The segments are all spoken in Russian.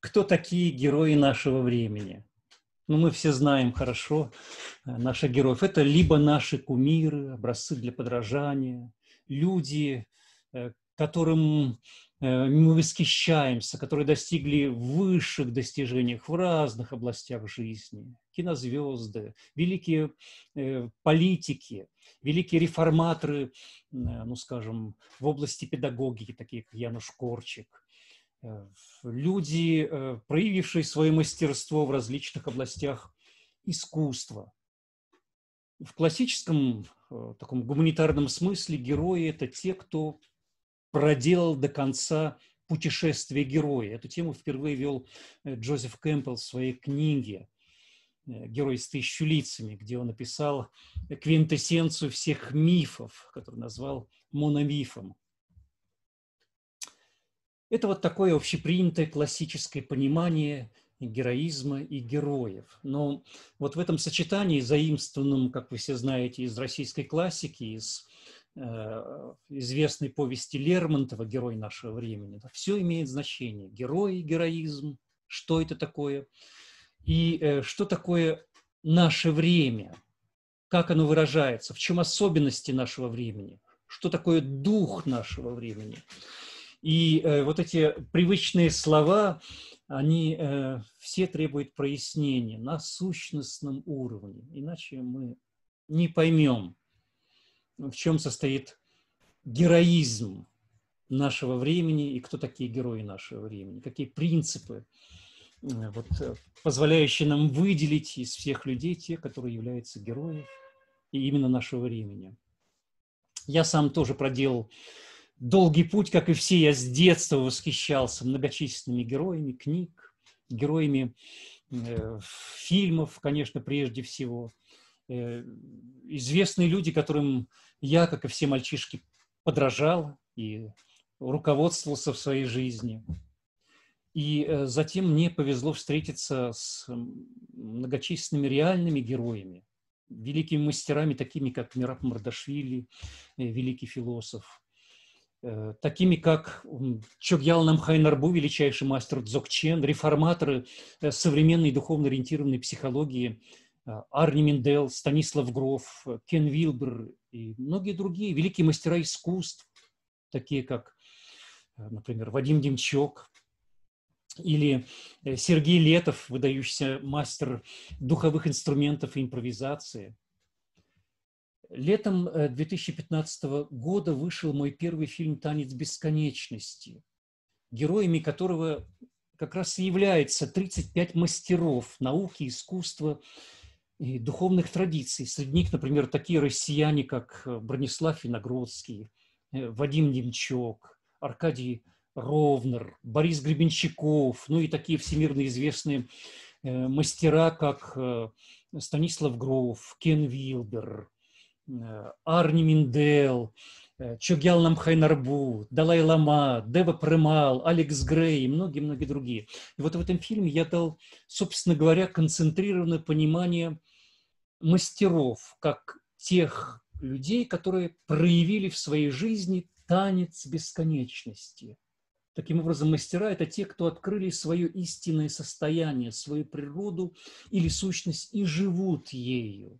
кто такие герои нашего времени. Ну, мы все знаем хорошо э, наших героев. Это либо наши кумиры, образцы для подражания, люди, э, которым э, мы восхищаемся, которые достигли высших достижений в разных областях жизни. Кинозвезды, великие политики, великие реформаторы, ну, скажем, в области педагогики, такие как Януш Корчик, Э, люди, э, проявившие свое мастерство в различных областях искусства. В классическом э, таком гуманитарном смысле герои – это те, кто проделал до конца путешествие героя. Эту тему впервые вел Джозеф Кэмпбелл в своей книге «Герой с тысячу лицами», где он написал квинтэссенцию всех мифов, который назвал мономифом. Это вот такое общепринятое классическое понимание героизма и героев. Но вот в этом сочетании, заимствованном, как вы все знаете, из российской классики, из э, известной повести Лермонтова «Герой нашего времени», все имеет значение. Герой героизм, что это такое, и э, что такое наше время, как оно выражается, в чем особенности нашего времени, что такое дух нашего времени. И э, вот эти привычные слова, они э, все требуют прояснения на сущностном уровне, иначе мы не поймем, в чем состоит героизм нашего времени и кто такие герои нашего времени, какие принципы, э, вот, э, позволяющие нам выделить из всех людей те, которые являются героями именно нашего времени. Я сам тоже проделал долгий путь, как и все, я с детства восхищался многочисленными героями книг, героями э, фильмов, конечно, прежде всего. Э, известные люди, которым я, как и все мальчишки, подражал и руководствовался в своей жизни. И э, затем мне повезло встретиться с многочисленными реальными героями, великими мастерами, такими как Мираб Мардашвили, э, великий философ, Э, такими как Чогьял Намхайнарбу, величайший мастер Дзокчен, реформаторы э, современной духовно ориентированной психологии э, Арни Миндел, Станислав Гров, Кен Вилбер и многие другие великие мастера искусств, такие как, например, Вадим Демчок или Сергей Летов, выдающийся мастер духовых инструментов и импровизации – Летом 2015 э, года вышел мой первый фильм «Танец бесконечности», героями которого как раз и является 35 мастеров науки, искусства и духовных традиций. Среди них, например, такие россияне, как э, Бронислав Виногродский, э, Вадим Немчок, Аркадий Ровнер, Борис Гребенщиков, ну и такие всемирно известные мастера, как Станислав Гров, Кен Вилбер – Э, Арни Миндел, э, Чогьял Намхайнарбу, Далай Лама, Дева Примал, Алекс Грей и многие-многие другие. И вот в этом фильме я дал, собственно говоря, концентрированное понимание мастеров, как тех людей, которые проявили в своей жизни танец бесконечности. Таким образом, мастера – это те, кто открыли свое истинное состояние, свою природу или сущность и живут ею.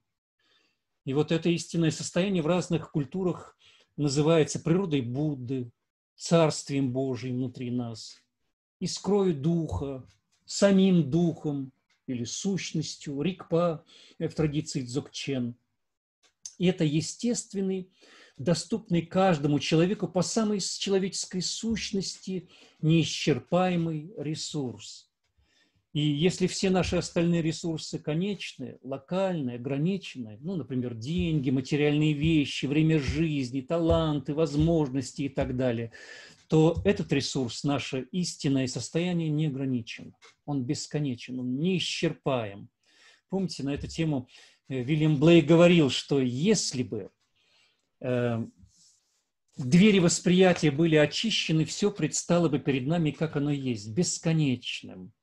И вот это истинное состояние в разных культурах называется природой Будды, царствием Божьим внутри нас, искрою духа, самим духом или сущностью, рикпа э, в традиции дзокчен. И это естественный, доступный каждому человеку по самой человеческой сущности неисчерпаемый ресурс – и если все наши остальные ресурсы конечные, локальные, ограниченные, ну, например, деньги, материальные вещи, время жизни, таланты, возможности и так далее, то этот ресурс, наше истинное состояние, не ограничен. Он бесконечен, он неисчерпаем. Помните, на эту тему э, Вильям Блей говорил, что если бы э, двери восприятия были очищены, все предстало бы перед нами, как оно есть, бесконечным –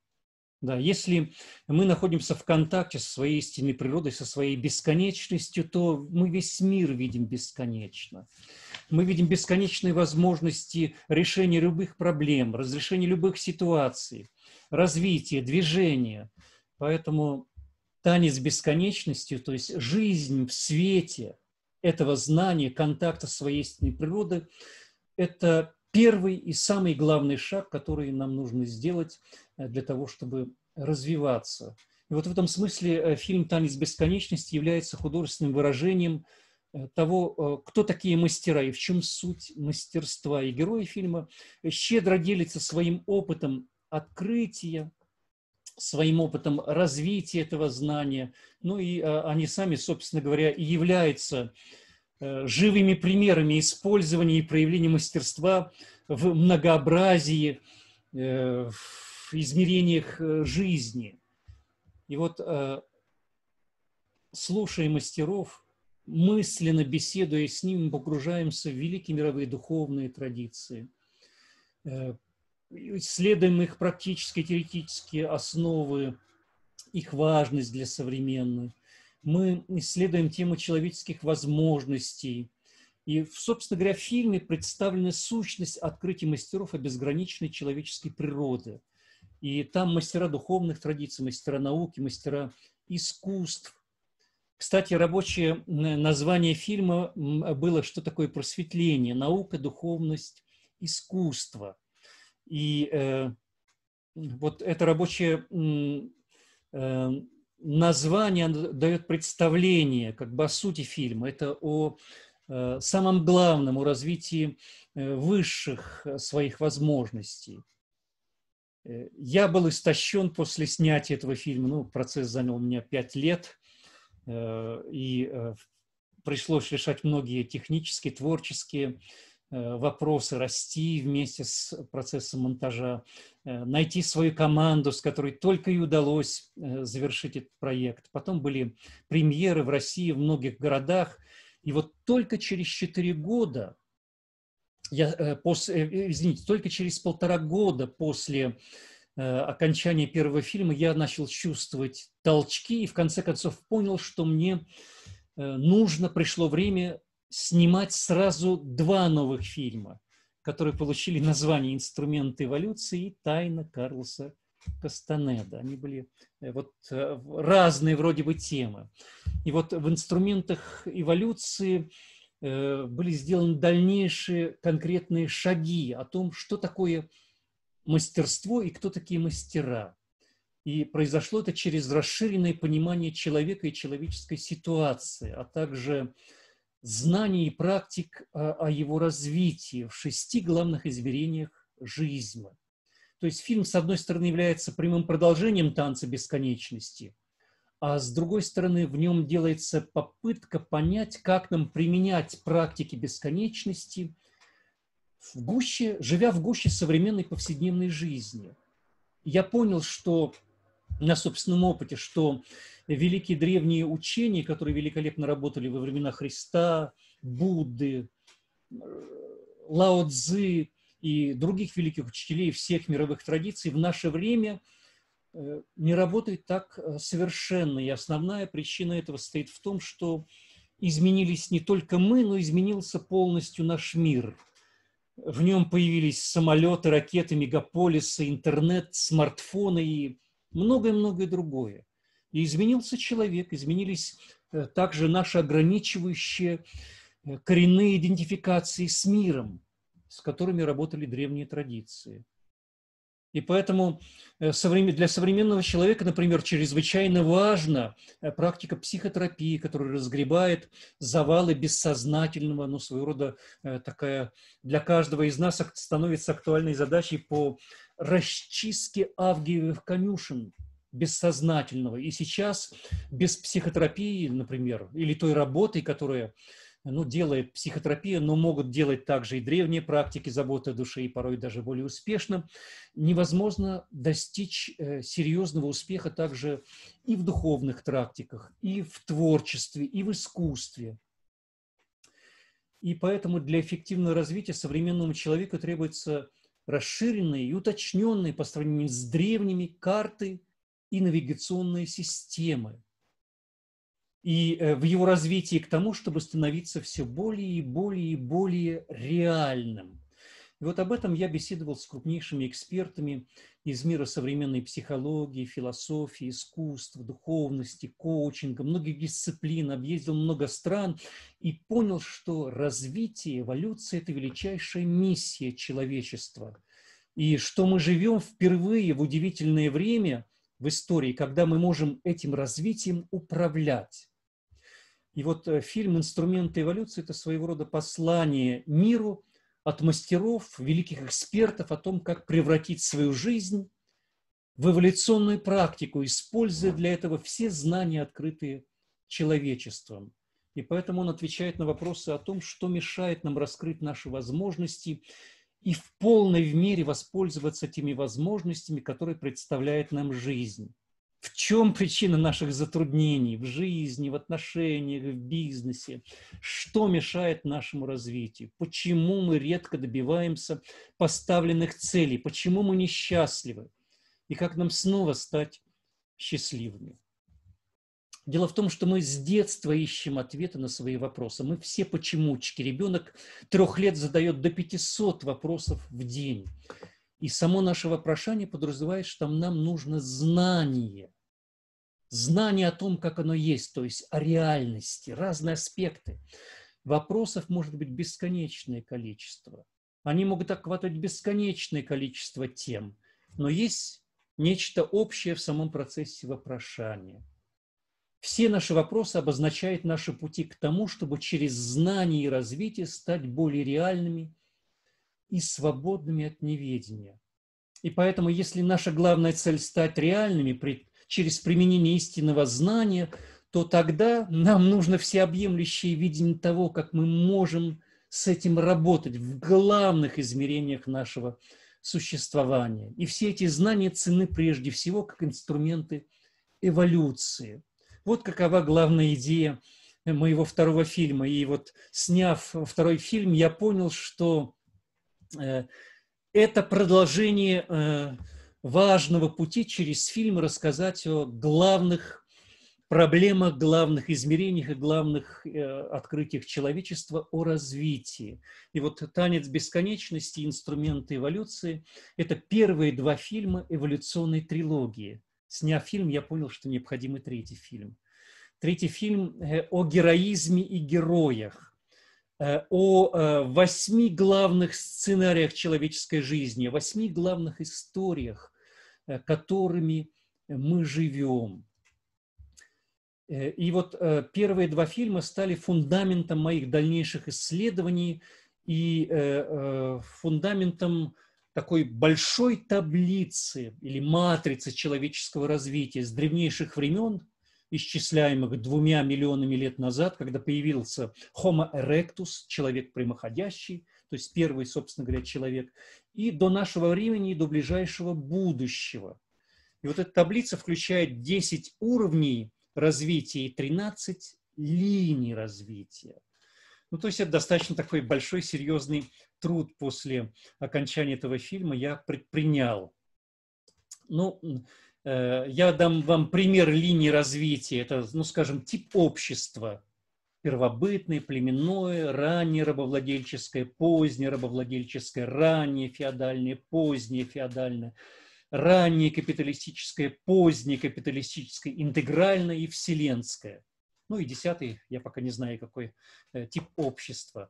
да, если мы находимся в контакте со своей истинной природой, со своей бесконечностью, то мы весь мир видим бесконечно. Мы видим бесконечные возможности решения любых проблем, разрешения любых ситуаций, развития, движения. Поэтому танец бесконечностью, то есть жизнь в свете этого знания, контакта с своей истинной природой, это первый и самый главный шаг, который нам нужно сделать э, для того, чтобы развиваться. И вот в этом смысле э, фильм «Танец бесконечности» является художественным выражением э, того, кто такие мастера и в чем суть мастерства. И герои фильма щедро делятся своим опытом открытия, своим опытом развития этого знания. Ну и они сами, собственно говоря, и являются Э, живыми примерами использования и проявления мастерства в многообразии, э, в измерениях э, жизни. И вот, слушая мастеров, мысленно беседуя с ними, погружаемся в великие мировые духовные традиции, исследуем их практические, теоретические основы, их важность для современной мы исследуем тему человеческих возможностей. И, собственно говоря, в фильме представлена сущность открытий мастеров о безграничной человеческой природы. И там мастера духовных традиций, мастера науки, мастера искусств. Кстати, рабочее э, название фильма было «Что такое просветление?» «Наука, духовность, искусство». И э, вот это рабочее э, название дает представление как бы о сути фильма. Это о э, самом главном, о развитии э, высших э, своих возможностей. Я был истощен после снятия этого фильма. Ну, процесс занял у меня пять лет. И пришлось решать многие технические, творческие Э, вопросы, расти вместе с процессом монтажа, э, найти свою команду, с которой только и удалось э, завершить этот проект. Потом были премьеры в России, в многих городах. И вот только через четыре года, я, после, извините, только через полтора года после окончания первого фильма я начал чувствовать толчки и в конце концов понял, что мне нужно, пришло время снимать сразу два новых фильма, которые получили название «Инструменты эволюции» и «Тайна Карлоса Кастанеда». Они были э, вот э, разные вроде бы темы. И вот в «Инструментах эволюции» э, были сделаны дальнейшие конкретные шаги о том, что такое мастерство и кто такие мастера. И произошло это через расширенное понимание человека и человеческой ситуации, а также знаний и практик а, о его развитии в шести главных измерениях жизни. То есть фильм, с одной стороны, является прямым продолжением «Танца бесконечности», а с другой стороны, в нем делается попытка понять, как нам применять практики бесконечности, в гуще, живя в гуще современной повседневной жизни. Я понял, что на собственном опыте, что великие древние учения, которые великолепно работали во времена Христа, Будды, Лао Цзы и других великих учителей всех мировых традиций, в наше время э, не работают так э, совершенно. И основная причина этого стоит в том, что изменились не только мы, но изменился полностью наш мир. В нем появились самолеты, ракеты, мегаполисы, интернет, смартфоны и многое-многое другое. И изменился человек, изменились э, также наши ограничивающие э, коренные идентификации с миром, с которыми работали древние традиции. И поэтому э, для современного человека, например, чрезвычайно важна практика психотерапии, которая разгребает завалы бессознательного, ну, своего рода такая для каждого из нас становится актуальной задачей по расчистки авгиевых конюшен бессознательного. И сейчас без психотерапии, например, или той работы, которая ну, делает психотерапия, но могут делать также и древние практики заботы о душе, и порой даже более успешно, невозможно достичь э, серьезного успеха также и в духовных практиках, и в творчестве, и в искусстве. И поэтому для эффективного развития современному человеку требуется расширенные и уточненные по сравнению с древними карты и навигационные системы. И э, в его развитии к тому, чтобы становиться все более и более и более реальным – и вот об этом я беседовал с крупнейшими экспертами из мира современной психологии, философии, искусства, духовности, коучинга, многих дисциплин, объездил много стран и понял, что развитие, эволюция – это величайшая миссия человечества. И что мы живем впервые в удивительное время в истории, когда мы можем этим развитием управлять. И вот э, фильм «Инструменты эволюции» – это своего рода послание миру – от мастеров, великих экспертов о том, как превратить свою жизнь в эволюционную практику, используя для этого все знания, открытые человечеством. И поэтому он отвечает на вопросы о том, что мешает нам раскрыть наши возможности и в полной мере воспользоваться теми возможностями, которые представляет нам жизнь в чем причина наших затруднений в жизни, в отношениях, в бизнесе? Что мешает нашему развитию? Почему мы редко добиваемся поставленных целей? Почему мы несчастливы? И как нам снова стать счастливыми? Дело в том, что мы с детства ищем ответы на свои вопросы. Мы все почемучки. Ребенок трех лет задает до 500 вопросов в день. И само наше вопрошание подразумевает, что нам нужно знание. Знание о том, как оно есть, то есть о реальности, разные аспекты. Вопросов может быть бесконечное количество. Они могут охватывать бесконечное количество тем, но есть нечто общее в самом процессе вопрошания. Все наши вопросы обозначают наши пути к тому, чтобы через знание и развитие стать более реальными и свободными от неведения. И поэтому, если наша главная цель стать реальными при, через применение истинного знания, то тогда нам нужно всеобъемлющее видение того, как мы можем с этим работать в главных измерениях нашего существования. И все эти знания цены прежде всего как инструменты эволюции. Вот какова главная идея э, моего второго фильма. И вот сняв второй фильм, я понял, что Э, это продолжение э, важного пути через фильм рассказать о главных проблемах, главных измерениях и главных э, открытиях человечества о развитии. И вот «Танец бесконечности» «Инструменты эволюции» – это первые два фильма эволюционной трилогии. Сняв фильм, я понял, что необходим и третий фильм. Третий фильм о героизме и героях. Э, о э, восьми главных сценариях человеческой жизни, восьми главных историях, э, которыми мы живем. И вот первые два фильма стали фундаментом моих дальнейших исследований и фундаментом такой большой таблицы или матрицы человеческого развития с древнейших времен исчисляемых двумя миллионами лет назад, когда появился Homo erectus, человек прямоходящий, то есть первый, собственно говоря, человек, и до нашего времени, и до ближайшего будущего. И вот эта таблица включает 10 уровней развития и 13 линий развития. Ну, то есть это достаточно такой большой, серьезный труд после окончания этого фильма я предпринял. Ну, Э, я дам вам пример линии развития. Это, ну, скажем, тип общества. Первобытное, племенное, раннее рабовладельческое, позднее рабовладельческое, раннее феодальное, позднее феодальное, раннее капиталистическое, позднее капиталистическое, интегральное и вселенское. Ну и десятый, я пока не знаю, какой э, тип общества.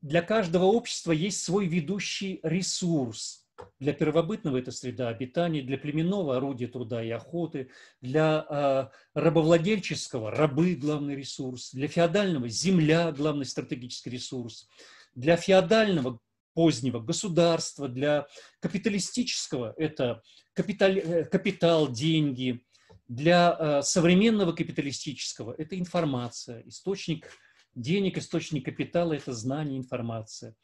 Для каждого общества есть свой ведущий ресурс – для первобытного это среда обитания, для племенного орудия труда и охоты, для э, рабовладельческого рабы – главный ресурс, для феодального – земля – главный стратегический ресурс, для феодального позднего государства, для капиталистического – это капиталь, э, капитал, деньги, для э, современного капиталистического – это информация, источник денег, источник капитала – это знание, информация.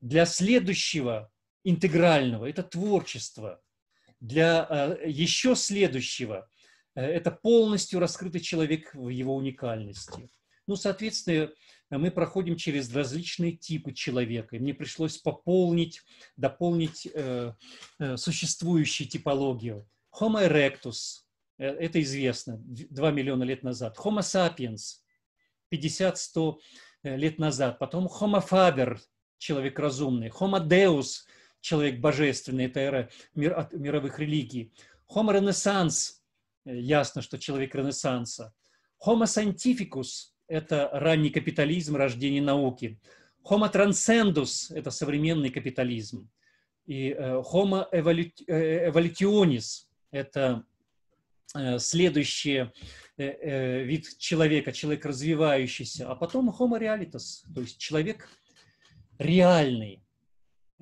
Для следующего интегрального, это творчество. Для э, еще следующего э, это полностью раскрытый человек в его уникальности. Ну, соответственно, мы проходим через различные типы человека. И мне пришлось пополнить, дополнить э, существующую типологию. Homo erectus, это известно, 2 миллиона лет назад. Homo sapiens, 50-100 лет назад. Потом Homo faber, человек разумный. Homo deus, человек божественный, это эра мир, от мировых религий. Homo renaissance, э, ясно, что человек ренессанса. Homo scientificus – это ранний капитализм, рождение науки. Homo transcendus – это современный капитализм. И э, Homo э, evolutionis – это следующий вид человека, человек развивающийся, а потом Homo realitas, то есть человек реальный.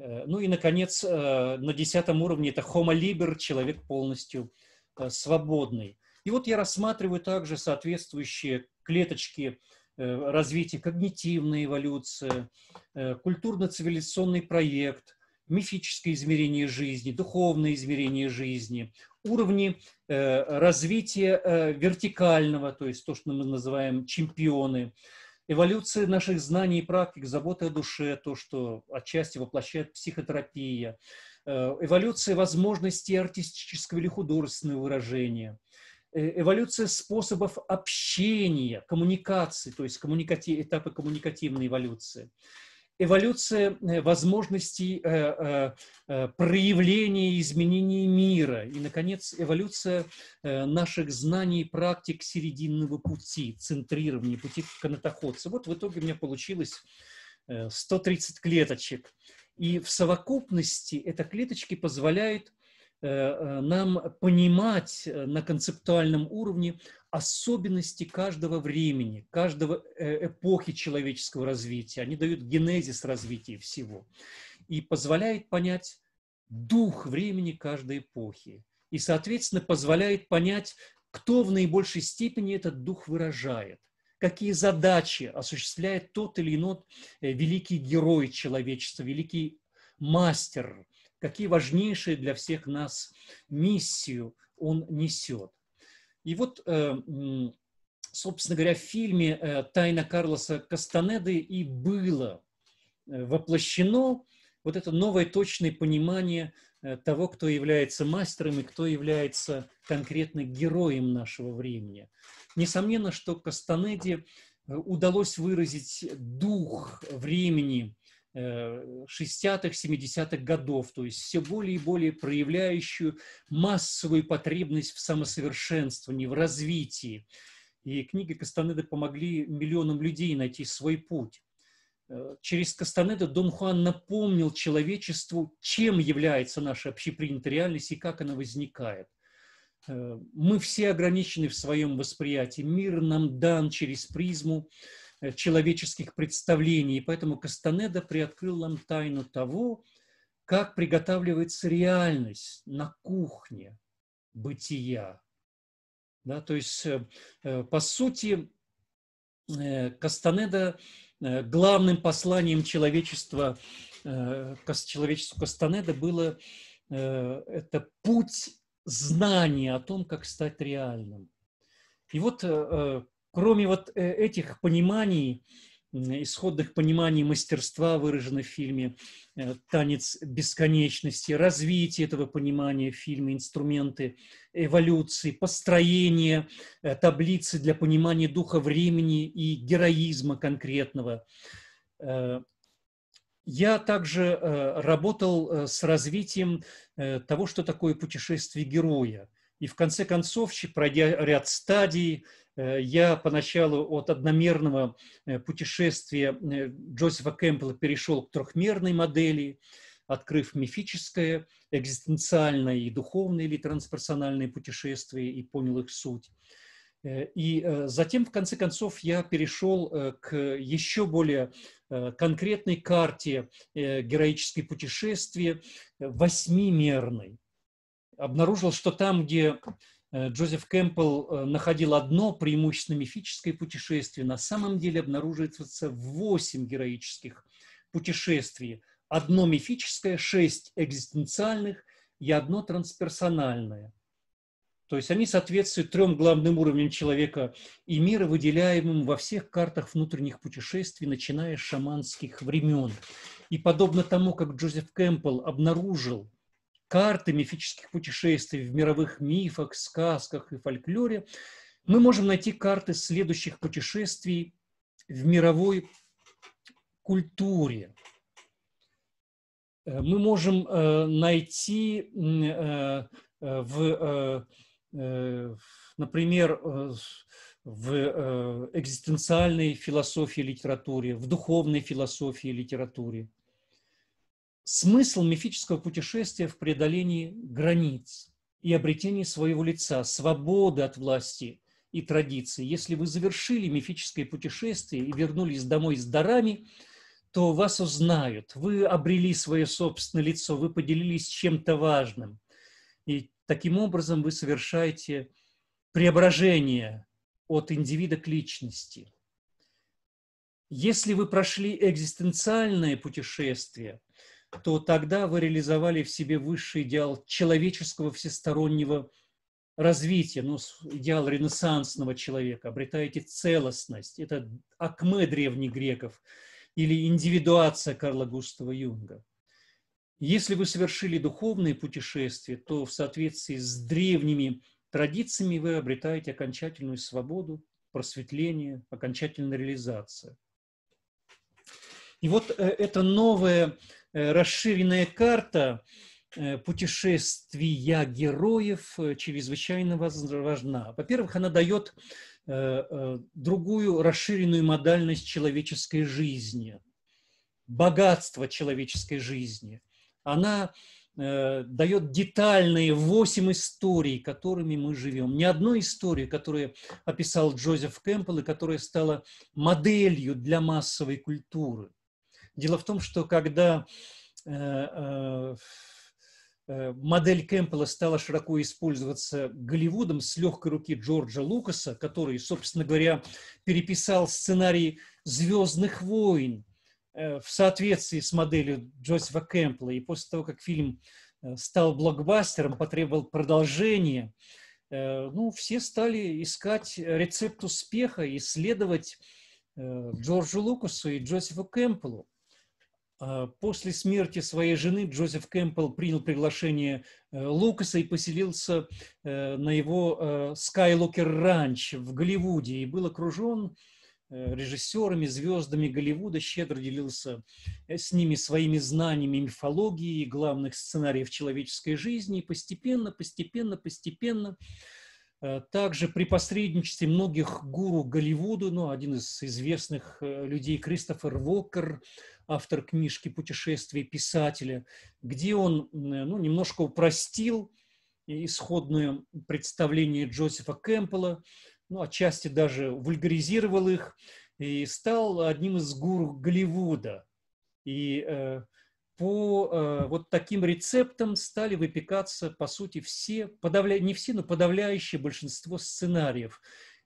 Э, ну и, наконец, э, на десятом уровне это homo liber, человек полностью э, свободный. И вот я рассматриваю также соответствующие клеточки развития когнитивной эволюции, культурно-цивилизационный проект, мифическое измерение жизни, духовное измерение жизни, уровни развития вертикального, то есть то, что мы называем чемпионы – эволюция наших знаний и практик, забота о душе, то, что отчасти воплощает психотерапия, э, эволюция возможностей артистического или художественного выражения, э, эволюция способов общения, коммуникации, то есть коммуникати... этапы коммуникативной эволюции – эволюция э, возможностей э, э, проявления изменений мира. И, наконец, эволюция наших знаний и практик серединного пути, центрирования пути канатоходца. Вот в итоге у меня получилось 130 клеточек. И в совокупности это клеточки позволяют Э, э, нам понимать э, на концептуальном уровне особенности каждого времени, каждого эпохи человеческого развития. Они дают генезис развития всего и позволяет понять дух времени каждой эпохи. И, соответственно, позволяет понять, кто в наибольшей степени этот дух выражает какие задачи осуществляет тот или иной великий герой человечества, великий мастер какие важнейшие для всех нас миссию он несет. И вот, э, собственно говоря, в фильме э, «Тайна Карлоса Кастанеды» и было э, воплощено вот это новое точное понимание того, кто является мастером и кто является конкретно героем нашего времени. Несомненно, что Кастанеде удалось выразить дух времени 60-х, э, 70-х годов, то есть все более и более проявляющую массовую потребность в самосовершенствовании, в развитии. И книги Кастанеда помогли миллионам людей найти свой путь. Э, через Кастанеда Дон Хуан напомнил человечеству, чем является наша общепринятая реальность и как она возникает. Э, мы все ограничены в своем восприятии. Мир нам дан через призму Э, человеческих представлений. И поэтому Кастанеда приоткрыл нам тайну того, как приготавливается реальность на кухне бытия. Да, то есть, э, э, по сути, Кастанеда главным посланием человечества, человечеству Кастанеда было это путь знания о том, как стать реальным. И вот кроме вот э, этих пониманий, исходных пониманий мастерства, выраженных в фильме э, «Танец бесконечности», развитие этого понимания в фильме, инструменты эволюции, построение э, таблицы для понимания духа времени и героизма конкретного. Я также работал с развитием того, что такое путешествие героя. И в конце концов, пройдя ряд стадий, э, я поначалу от одномерного э, путешествия э, Джозефа Кэмпбелла перешел к трехмерной модели, открыв мифическое, экзистенциальное и духовное или трансперсональное путешествие и понял их суть. И затем, в конце концов, я перешел к еще более конкретной карте героической путешествия, восьмимерной обнаружил, что там, где э, Джозеф Кэмпбелл э, находил одно преимущественно мифическое путешествие, на самом деле обнаруживается восемь героических путешествий. Одно мифическое, шесть экзистенциальных и одно трансперсональное. То есть они соответствуют трем главным уровням человека и мира, выделяемым во всех картах внутренних путешествий, начиная с шаманских времен. И подобно тому, как Джозеф Кэмпбелл обнаружил – карты мифических путешествий в мировых мифах, сказках и фольклоре, мы можем найти карты следующих путешествий в мировой культуре. Э, мы можем найти в, например, в экзистенциальной философии литературе, в духовной философии литературе – смысл мифического путешествия в преодолении границ и обретении своего лица, свободы от власти и традиции. Если вы завершили мифическое путешествие и вернулись домой с дарами, то вас узнают, вы обрели свое собственное лицо, вы поделились чем-то важным. И таким образом вы совершаете преображение от индивида к личности. Если вы прошли экзистенциальное путешествие – то тогда вы реализовали в себе высший идеал человеческого всестороннего развития, ну, идеал ренессансного человека, обретаете целостность. Это акме древних греков или индивидуация Карла Густава Юнга. Если вы совершили духовное путешествие, то в соответствии с древними традициями вы обретаете окончательную свободу, просветление, окончательную реализацию. И вот э, это новое Э, расширенная карта э, путешествия героев э, чрезвычайно важна. Во-первых, она дает другую расширенную модальность человеческой жизни, богатство человеческой жизни. Она дает детальные восемь историй, которыми мы живем. Ни одной истории, которую описал Джозеф Кэмпбелл и которая стала моделью для массовой культуры – Дело в том, что когда э, э, э, модель Кэмпбелла стала широко использоваться Голливудом с легкой руки Джорджа Лукаса, который, собственно говоря, переписал сценарий «Звездных войн» в соответствии с моделью Джозефа Кэмпбелла. И после того, как фильм стал блокбастером, потребовал продолжения, ну, все стали искать рецепт успеха и следовать Джорджу Лукасу и Джозефу Кэмпбеллу. А, после смерти своей жены Джозеф Кэмпбелл принял приглашение э, Лукаса и поселился э, на его э, Skywalker Ranch в Голливуде и был окружен режиссерами, звездами Голливуда, щедро делился с ними своими знаниями мифологии, и главных сценариев человеческой жизни. И постепенно, постепенно, постепенно Э, также при посредничестве многих гуру Голливуда, ну, один из известных э, людей, Кристофер Вокер, автор книжки «Путешествие писателя», где он э, ну, немножко упростил исходное представление Джозефа Кэмпбелла, ну, отчасти даже вульгаризировал их, и стал одним из гуру Голливуда. И по э, вот таким рецептам стали выпекаться, по сути, все, подавля... не все, но подавляющее большинство сценариев.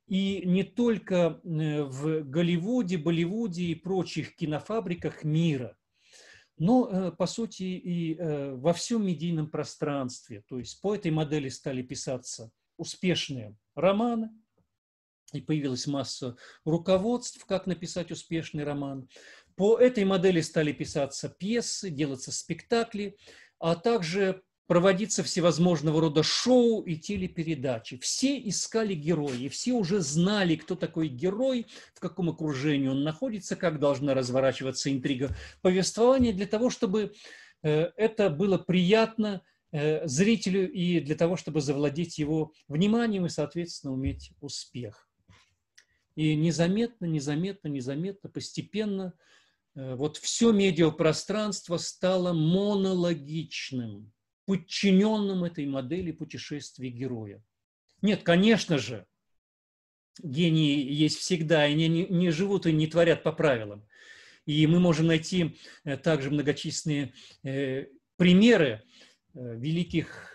И не только э, в Голливуде, Болливуде и прочих кинофабриках мира, но, э, по сути, и э, во всем медийном пространстве. То есть по этой модели стали писаться успешные романы, и появилась масса руководств, как написать успешный роман. По этой модели стали писаться пьесы, делаться спектакли, а также проводиться всевозможного рода шоу и телепередачи. Все искали героя, все уже знали, кто такой герой, в каком окружении он находится, как должна разворачиваться интрига повествования, для того, чтобы э, это было приятно э, зрителю и для того, чтобы завладеть его вниманием и, соответственно, уметь успех. И незаметно, незаметно, незаметно, постепенно – Э, вот все медиапространство стало монологичным, подчиненным этой модели путешествий героя. Нет, конечно же, гении есть всегда, и они не, живут и не творят по правилам. И мы можем найти э, также многочисленные э, примеры великих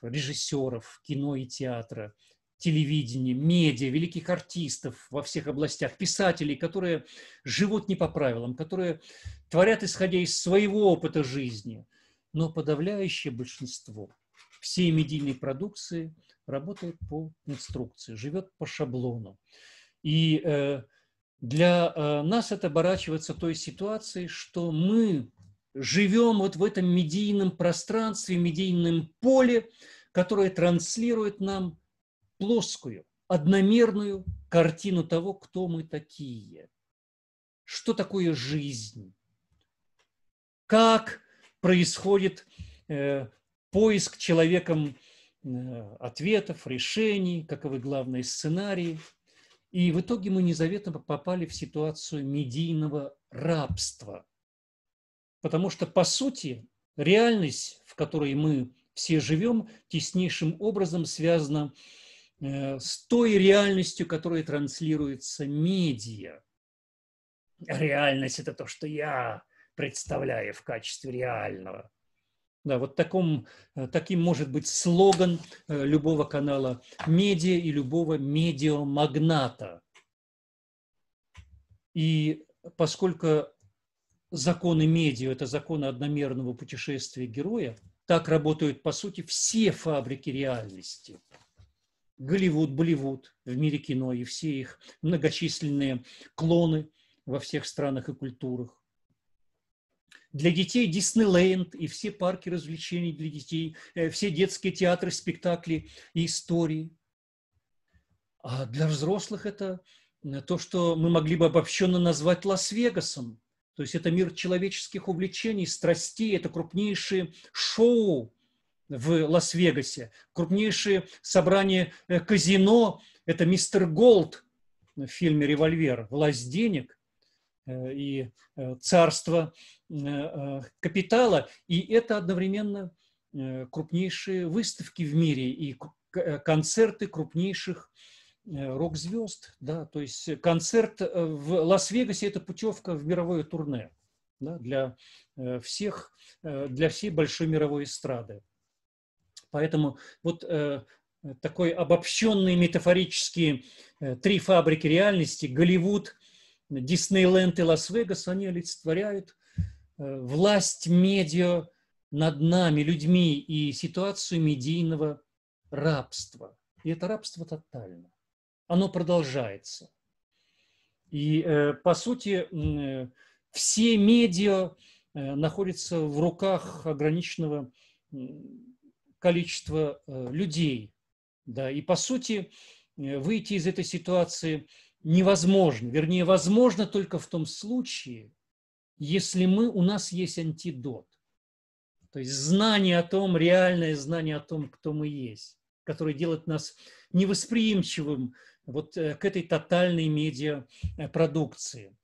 режиссеров кино и театра – телевидении, медиа, великих артистов во всех областях, писателей, которые живут не по правилам, которые творят, исходя из своего опыта жизни. Но подавляющее большинство всей медийной продукции работает по инструкции, живет по шаблону. И э, для э, нас это оборачивается той ситуацией, что мы живем вот в этом медийном пространстве, медийном поле, которое транслирует нам плоскую, одномерную картину того, кто мы такие, что такое жизнь, как происходит э, поиск человеком э, ответов, решений, каковы главные сценарии. И в итоге мы незаветно попали в ситуацию медийного рабства. Потому что, по сути, реальность, в которой мы все живем, теснейшим образом связана с Э, с той реальностью, которая транслируется медиа. Реальность – это то, что я представляю в качестве реального. Да, вот таком, э, таким может быть слоган э, любого канала медиа и любого медиамагната. И поскольку законы медиа – это законы одномерного путешествия героя, так работают, по сути, все фабрики реальности – Голливуд, Болливуд в мире кино и все их многочисленные клоны во всех странах и культурах. Для детей Диснейленд и все парки развлечений для детей, э, все детские театры, спектакли и истории. А для взрослых это э, то, что мы могли бы обобщенно назвать Лас-Вегасом. То есть это мир человеческих увлечений, страстей, это крупнейшие шоу в Лас-Вегасе, крупнейшее собрание э, казино, это мистер Голд в фильме «Револьвер», «Власть денег» э, и э, «Царство капитала». И это одновременно крупнейшие выставки в мире и концерты крупнейших рок-звезд. Да? То есть концерт в Лас-Вегасе – это путевка в мировое турне да, для, всех, для всей большой мировой эстрады. Поэтому вот э, такой обобщенный метафорический э, три фабрики реальности – Голливуд, Диснейленд и Лас-Вегас – они олицетворяют э, власть медиа над нами, людьми, и ситуацию медийного рабства. И это рабство тотально. Оно продолжается. И, э, по сути, э, все медиа э, находятся в руках ограниченного количество э, людей. Да, и, по сути, э, выйти из этой ситуации невозможно. Вернее, возможно только в том случае, если мы, у нас есть антидот. То есть знание о том, реальное знание о том, кто мы есть, которое делает нас невосприимчивым вот э, к этой тотальной медиапродукции.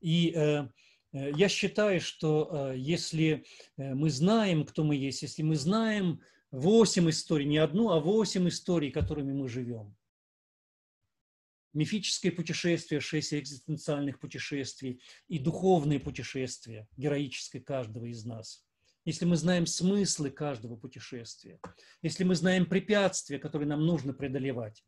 И Э, я считаю, что э, если э, мы знаем, кто мы есть, если мы знаем восемь историй, не одну, а восемь историй, которыми мы живем, мифическое путешествие, шесть экзистенциальных путешествий и духовные путешествия, героическое каждого из нас. Если мы знаем смыслы каждого путешествия, если мы знаем препятствия, которые нам нужно преодолевать,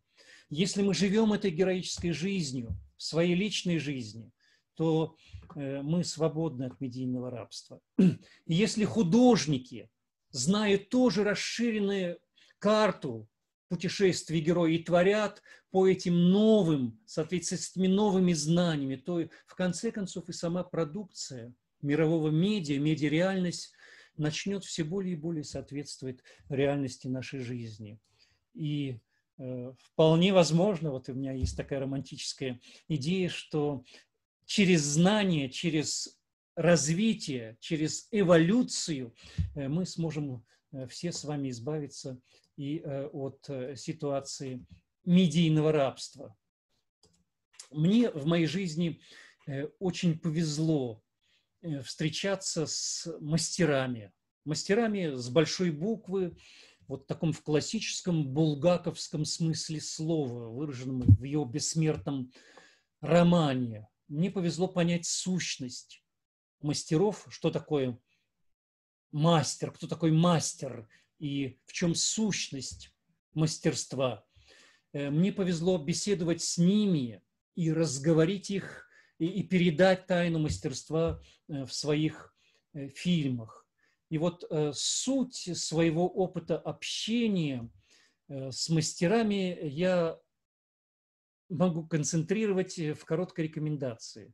если мы живем этой героической жизнью, в своей личной жизни, то э, мы свободны от медийного рабства. И если художники знают тоже расширенную карту путешествий героя и творят по этим новым, соответственно, с этими новыми знаниями, то в конце концов и сама продукция мирового медиа, медиареальность начнет все более и более соответствовать реальности нашей жизни. И э, вполне возможно, вот у меня есть такая романтическая идея, что через знание, через развитие, через эволюцию э, мы сможем э, все с вами избавиться и э, от ситуации медийного рабства. Мне в моей жизни очень повезло встречаться с мастерами. Мастерами с большой буквы, вот в таком в классическом булгаковском смысле слова, выраженном в ее бессмертном романе мне повезло понять сущность мастеров, что такое мастер, кто такой мастер и в чем сущность мастерства. Э, мне повезло беседовать с ними и разговорить их, и, и передать тайну мастерства э, в своих э, фильмах. И вот суть своего опыта общения с мастерами я могу концентрировать э, в короткой рекомендации.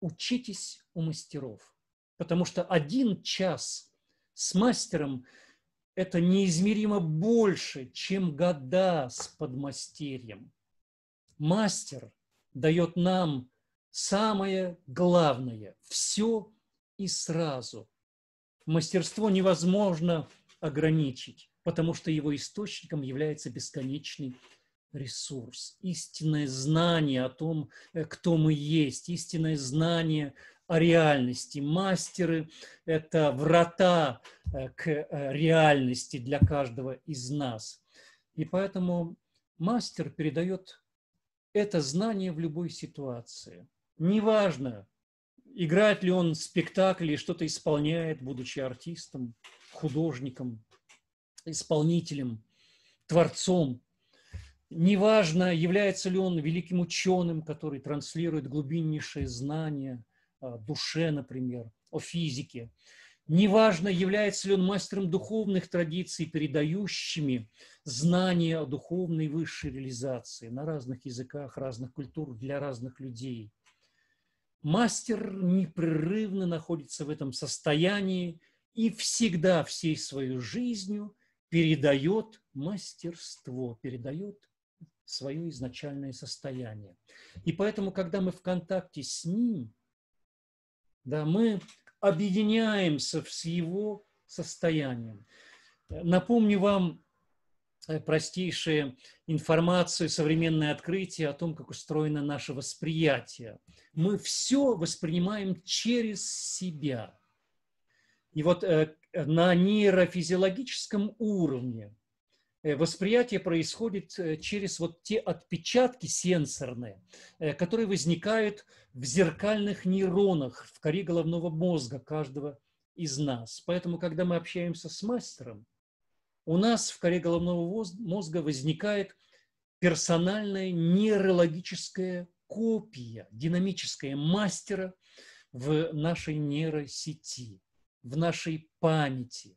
Учитесь у мастеров, потому что один час с мастером – это неизмеримо больше, чем года с подмастерьем. Мастер дает нам самое главное – все и сразу. Мастерство невозможно ограничить, потому что его источником является бесконечный ресурс, истинное знание о том, э, кто мы есть, истинное знание о реальности. Мастеры – это врата э, к э, реальности для каждого из нас. И поэтому мастер передает это знание в любой ситуации. Неважно, играет ли он спектакль и что-то исполняет, будучи артистом, художником, исполнителем, творцом – Неважно, является ли он великим ученым, который транслирует глубиннейшие знания о а, душе, например, о физике. Неважно, является ли он мастером духовных традиций, передающими знания о духовной высшей реализации на разных языках, разных культур, для разных людей. Мастер непрерывно находится в этом состоянии и всегда всей своей жизнью передает мастерство, передает свое изначальное состояние. И поэтому, когда мы в контакте с Ним, да, мы объединяемся с Его состоянием. Напомню вам э, простейшие информацию, современные открытия о том, как устроено наше восприятие. Мы все воспринимаем через себя. И вот э, на нейрофизиологическом уровне Э, восприятие происходит э, через вот те отпечатки сенсорные, э, которые возникают в зеркальных нейронах в коре головного мозга каждого из нас. Поэтому, когда мы общаемся с мастером, у нас в коре головного мозга возникает персональная нейрологическая копия, динамическая мастера в нашей нейросети, в нашей памяти.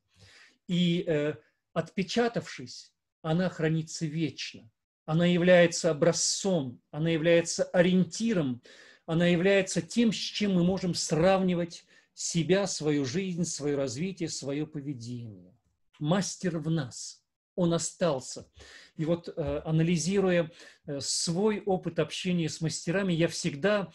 И отпечатавшись она хранится вечно. Она является образцом, она является ориентиром, она является тем, с чем мы можем сравнивать себя, свою жизнь, свое развитие, свое поведение. Мастер в нас – он остался. И вот э, анализируя э, свой опыт общения с мастерами, я всегда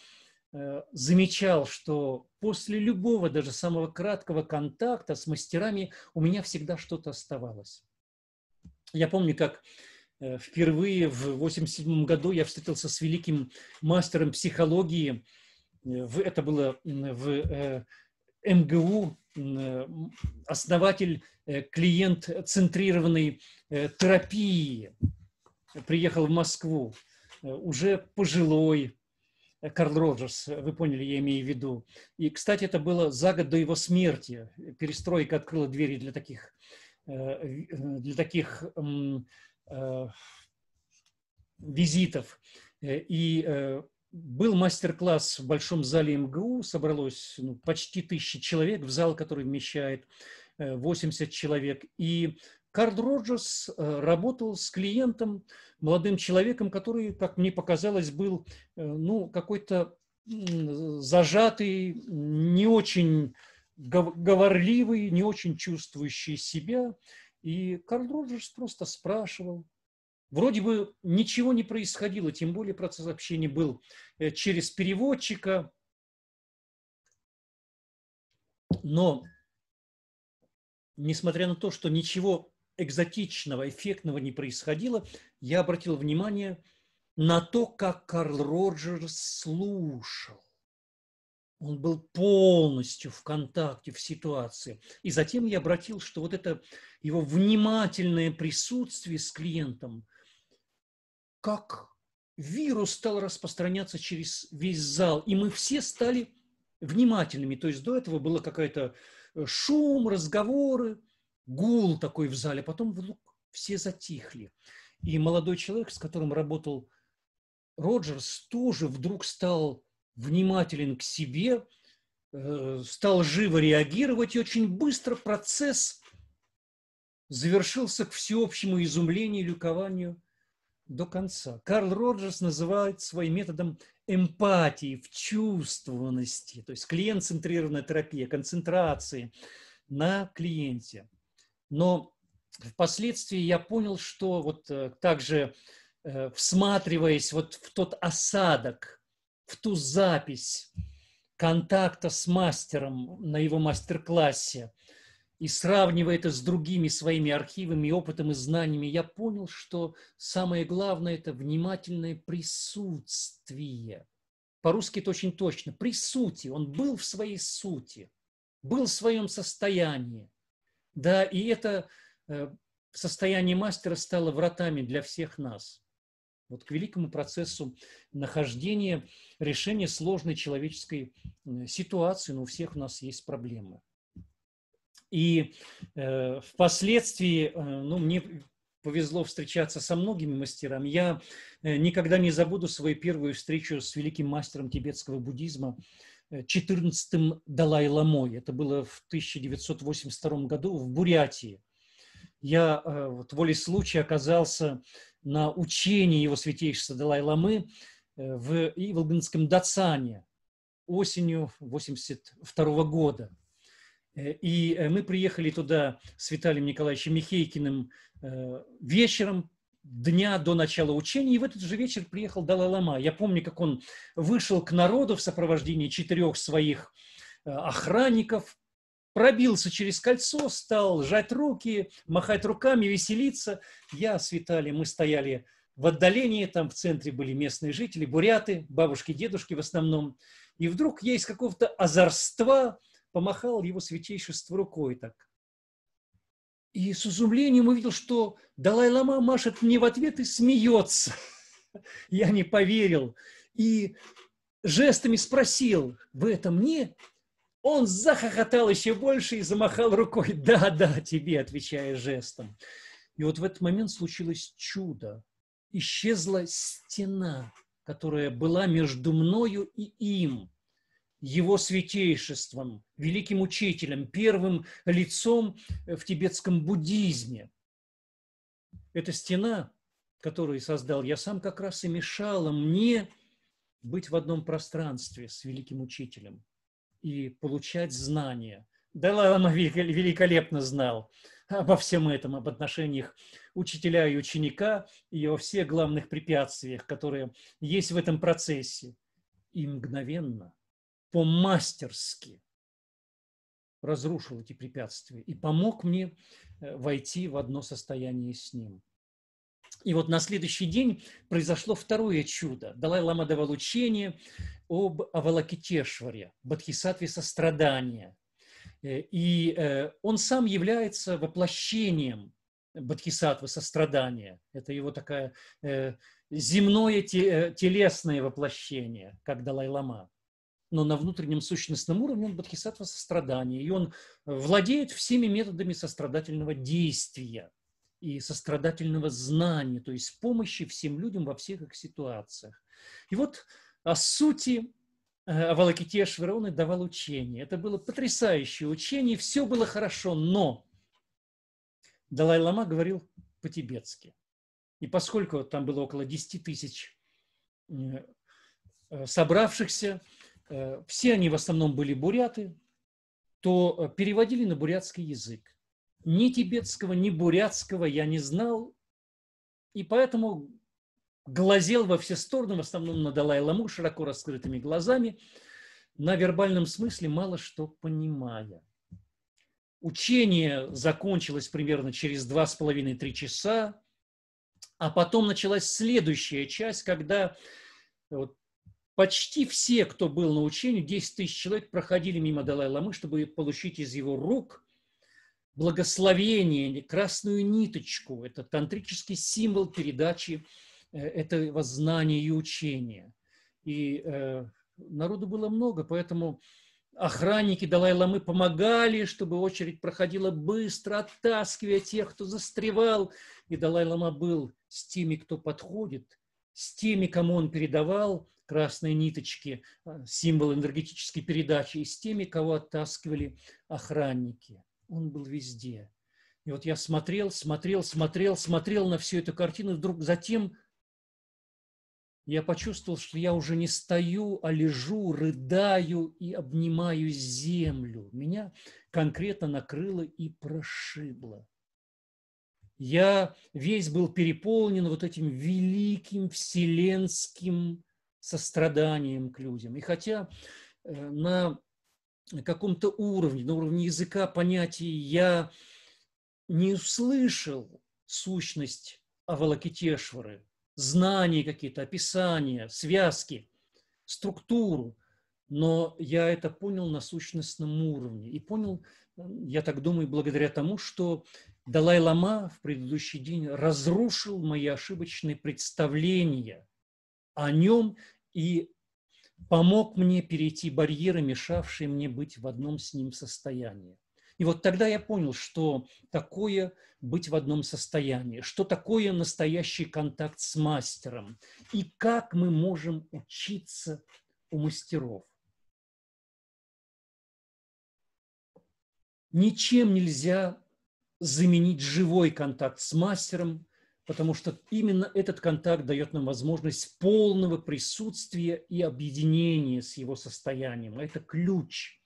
э, замечал, что после любого, даже самого краткого контакта с мастерами у меня всегда что-то оставалось. Я помню, как э, впервые в 87 году я встретился с великим мастером психологии. Э, это было в э, МГУ, основатель клиент-центрированной терапии. Приехал в Москву, уже пожилой, Карл Роджерс, вы поняли, я имею в виду. И, кстати, это было за год до его смерти. Перестройка открыла двери для таких Э, э, для таких э, визитов. И был мастер-класс в Большом зале МГУ, собралось ну, почти тысячи человек в зал, который вмещает 80 человек. И Карл Роджерс работал с клиентом, молодым человеком, который, как мне показалось, был ну, какой-то зажатый, не очень говорливый, не очень чувствующий себя. И Карл Роджерс просто спрашивал. Вроде бы ничего не происходило, тем более процесс общения был э, через переводчика. Но, несмотря на то, что ничего экзотичного, эффектного не происходило, я обратил внимание на то, как Карл Роджерс слушал. Он был полностью в контакте, в ситуации. И затем я обратил, что вот это его внимательное присутствие с клиентом, как вирус стал распространяться через весь зал, и мы все стали внимательными. То есть до этого было какой-то э, шум, разговоры, гул такой в зале, потом вдруг все затихли. И молодой человек, с которым работал Роджерс, тоже вдруг стал внимателен к себе, э, стал живо реагировать, и очень быстро процесс завершился к всеобщему изумлению и люкованию до конца. Карл Роджерс называет своим методом эмпатии, вчувствованности, то есть клиент-центрированная терапия, концентрации на клиенте. Но впоследствии я понял, что вот э, также э, всматриваясь вот в тот осадок – в ту запись контакта с мастером на его мастер-классе и сравнивая это с другими своими архивами, опытом и знаниями, я понял, что самое главное – это внимательное присутствие. По-русски это очень точно. присутие Он был в своей сути, был в своем состоянии. Да, и это э, состояние мастера стало вратами для всех нас вот к великому процессу нахождения решения сложной человеческой э, ситуации, но у всех у нас есть проблемы. И э, впоследствии, э, ну, мне повезло встречаться со многими мастерами. Я э, никогда не забуду свою первую встречу с великим мастером тибетского буддизма, 14-м э, Далай-Ламой. Это было в 1982 году в Бурятии. Я э, вот волей случая оказался на учение его святейшества Далай-Ламы э, в Иволгинском Дацане осенью 82 года. Э, и э, мы приехали туда с Виталием Николаевичем Михейкиным вечером, дня до начала учения, и в этот же вечер приехал Далай-Лама. Я помню, как он вышел к народу в сопровождении четырех своих охранников, пробился через кольцо, стал жать руки, махать руками, веселиться. Я с Виталием, мы стояли в отдалении, там в центре были местные жители, буряты, бабушки, дедушки в основном. И вдруг я из какого-то озорства помахал его святейшество рукой так. И с изумлением увидел, что Далай-Лама машет мне в ответ и смеется. Я не поверил. И жестами спросил, вы это мне? Он захохотал еще больше и замахал рукой. «Да, да, тебе», отвечая жестом. И вот в этот момент случилось чудо. Исчезла стена, которая была между мною и им, его святейшеством, великим учителем, первым лицом в тибетском буддизме. Эта стена, которую создал я сам, как раз и мешала мне быть в одном пространстве с великим учителем – и получать знания. Далай лама великолепно знал обо всем этом, об отношениях учителя и ученика и о всех главных препятствиях, которые есть в этом процессе. И мгновенно, по-мастерски разрушил эти препятствия и помог мне э, войти в одно состояние с ним. И вот на следующий день произошло второе чудо. Далай-лама давал учение об Авалакитешваре, Бадхисатве сострадания. Э, и э, он сам является воплощением Бадхисатвы сострадания. Это его такая э, земное телесное воплощение, как Далай-лама. Но на внутреннем сущностном уровне он Бадхисатва сострадания. И он владеет всеми методами сострадательного действия – и сострадательного знания, то есть помощи всем людям во всех их ситуациях. И вот о сути Авалакития э, Швероны давал учение. Это было потрясающее учение, все было хорошо, но Далай-Лама говорил по-тибетски. И поскольку там было около 10 тысяч э, э, собравшихся, все они в основном были буряты, то переводили на бурятский язык. Ни тибетского, ни бурятского я не знал, и поэтому глазел во все стороны, в основном на Далай-Ламу, широко раскрытыми глазами, на вербальном смысле мало что понимая. Учение закончилось примерно через два с половиной-три часа, а потом началась следующая часть, когда вот почти все, кто был на учении, 10 тысяч человек, проходили мимо Далай-Ламы, чтобы получить из его рук благословение, красную ниточку. Это тантрический символ передачи э, этого знания и учения. И э, народу было много, поэтому охранники Далай-Ламы помогали, чтобы очередь проходила быстро, оттаскивая тех, кто застревал. И Далай-Лама был с теми, кто подходит, с теми, кому он передавал красные ниточки, э, символ энергетической передачи, и с теми, кого оттаскивали охранники он был везде. И вот я смотрел, смотрел, смотрел, смотрел на всю эту картину, и вдруг затем я почувствовал, что я уже не стою, а лежу, рыдаю и обнимаю землю. Меня конкретно накрыло и прошибло. Я весь был переполнен вот этим великим вселенским состраданием к людям. И хотя э, на каком-то уровне, на уровне языка, понятий, я не услышал сущность Авалакитешвары, знания какие-то, описания, связки, структуру, но я это понял на сущностном уровне. И понял, я так думаю, благодаря тому, что Далай-Лама в предыдущий день разрушил мои ошибочные представления о нем и помог мне перейти барьеры, мешавшие мне быть в одном с ним состоянии. И вот тогда я понял, что такое быть в одном состоянии, что такое настоящий контакт с мастером и как мы можем учиться у мастеров. Ничем нельзя заменить живой контакт с мастером, потому что именно этот контакт дает нам возможность полного присутствия и объединения с его состоянием. А это ключ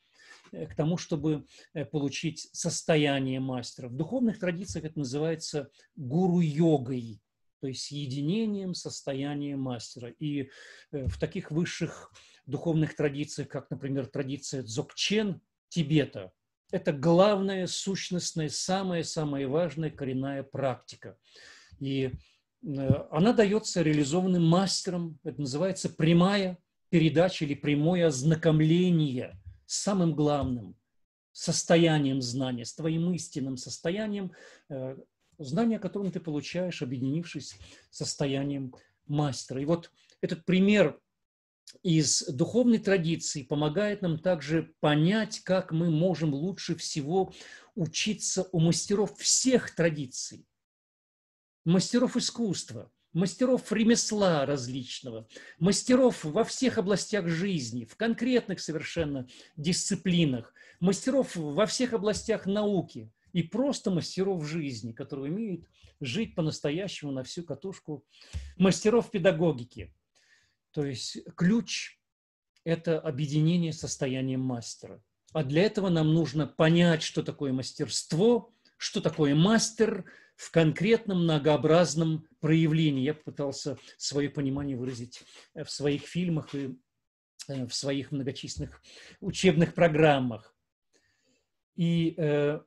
э, к тому, чтобы э, получить состояние мастера. В духовных традициях это называется гуру-йогой, то есть единением состояния мастера. И э, в таких высших духовных традициях, как, например, традиция дзокчен Тибета, это главная, сущностная, самая-самая важная коренная практика – и э, она дается реализованным мастером, это называется прямая передача или прямое ознакомление с самым главным состоянием знания, с твоим истинным состоянием, э, знание, которым ты получаешь, объединившись состоянием мастера. И вот этот пример из духовной традиции помогает нам также понять, как мы можем лучше всего учиться у мастеров всех традиций, мастеров искусства, мастеров ремесла различного, мастеров во всех областях жизни, в конкретных совершенно дисциплинах, мастеров во всех областях науки и просто мастеров жизни, которые умеют жить по-настоящему на всю катушку, мастеров педагогики. То есть ключ – это объединение состоянием мастера. А для этого нам нужно понять, что такое мастерство, что такое мастер – в конкретном многообразном проявлении. Я попытался свое понимание выразить э, в своих фильмах и э, в своих многочисленных учебных программах. И э,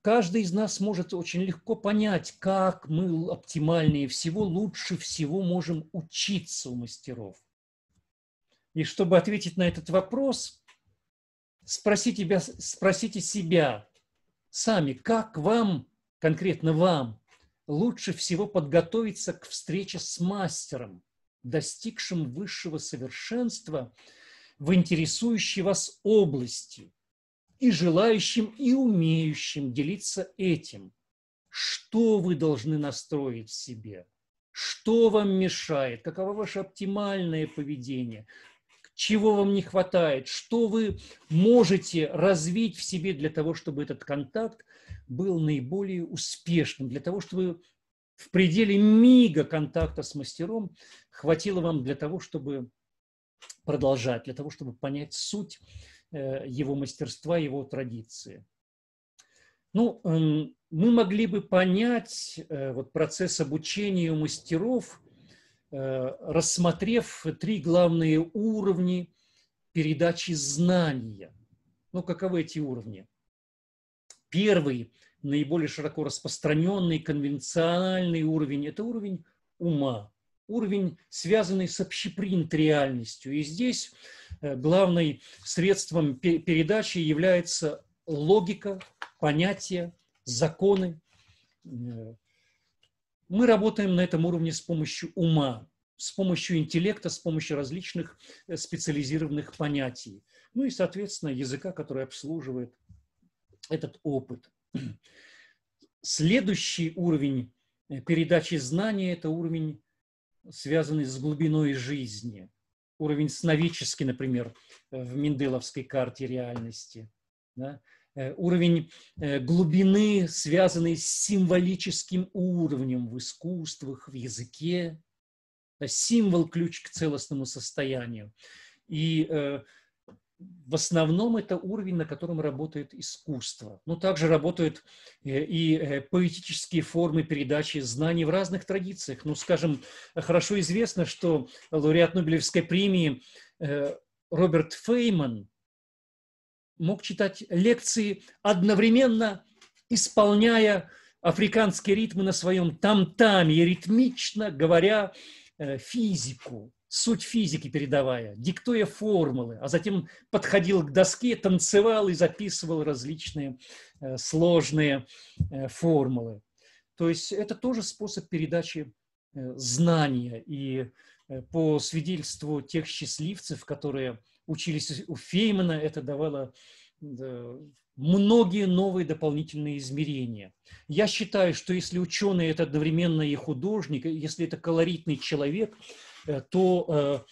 каждый из нас может очень легко понять, как мы оптимальнее всего, лучше всего можем учиться у мастеров. И чтобы ответить на этот вопрос, спросите спросите себя сами, как вам конкретно вам, лучше всего подготовиться к встрече с мастером, достигшим высшего совершенства в интересующей вас области и желающим и умеющим делиться этим. Что вы должны настроить в себе? Что вам мешает? Каково ваше оптимальное поведение? чего вам не хватает, что вы можете развить в себе для того, чтобы этот контакт был наиболее успешным для того, чтобы в пределе мига контакта с мастером хватило вам для того, чтобы продолжать, для того, чтобы понять суть э, его мастерства, его традиции. Ну, эм, мы могли бы понять э, вот, процесс обучения у мастеров, э, рассмотрев три главные уровни передачи знания. Ну, каковы эти уровни? Первый, наиболее широко распространенный конвенциональный уровень – это уровень ума, уровень, связанный с общепринят реальностью. И здесь э, главным средством передачи является логика, понятия, законы. Э, мы работаем на этом уровне с помощью ума, с помощью интеллекта, с помощью различных э, специализированных понятий. Ну и, соответственно, языка, который обслуживает этот опыт. Следующий уровень э, передачи знания – это уровень, связанный с глубиной жизни. Уровень сновидческий, например, э, в Менделовской карте реальности. Да? Э, уровень глубины, связанный с символическим уровнем в искусствах, в языке. Символ – ключ к целостному состоянию. И в основном это уровень, на котором работает искусство. Но также работают э, и э, поэтические формы передачи знаний в разных традициях. Ну, скажем, хорошо известно, что лауреат Нобелевской премии э, Роберт Фейман мог читать лекции одновременно, исполняя африканские ритмы на своем там-таме, ритмично говоря физику суть физики передавая, диктуя формулы, а затем подходил к доске, танцевал и записывал различные э, сложные э, формулы. То есть это тоже способ передачи э, знания. И по свидетельству тех счастливцев, которые учились у Феймана, это давало многие новые дополнительные измерения. Я считаю, что если ученый – это одновременно и художник, если это колоритный человек – Э, то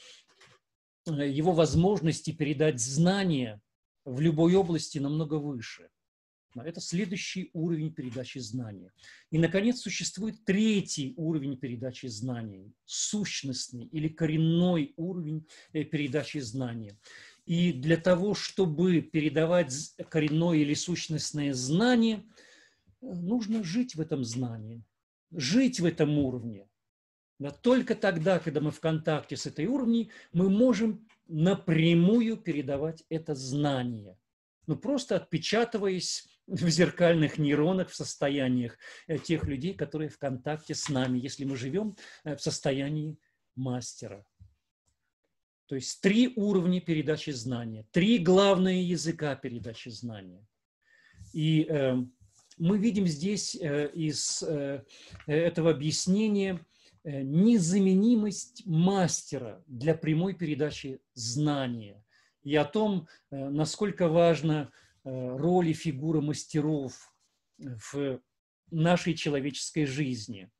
э, его возможности передать знания в любой области намного выше. Это следующий уровень передачи знания. И, наконец, существует третий уровень передачи знаний, сущностный или коренной уровень э, передачи знания. И для того, чтобы передавать коренное или сущностное знание, нужно жить в этом знании, жить в этом уровне. Да, только тогда, когда мы в контакте с этой уровней, мы можем напрямую передавать это знание, ну просто отпечатываясь в зеркальных нейронах, в состояниях э, тех людей, которые в контакте с нами, если мы живем э, в состоянии мастера. То есть три уровня передачи знания, три главные языка передачи знания. И э, мы видим здесь э, из э, этого объяснения Э, незаменимость мастера для прямой передачи знания и о том, э, насколько важна э, роль и фигура мастеров в нашей человеческой жизни.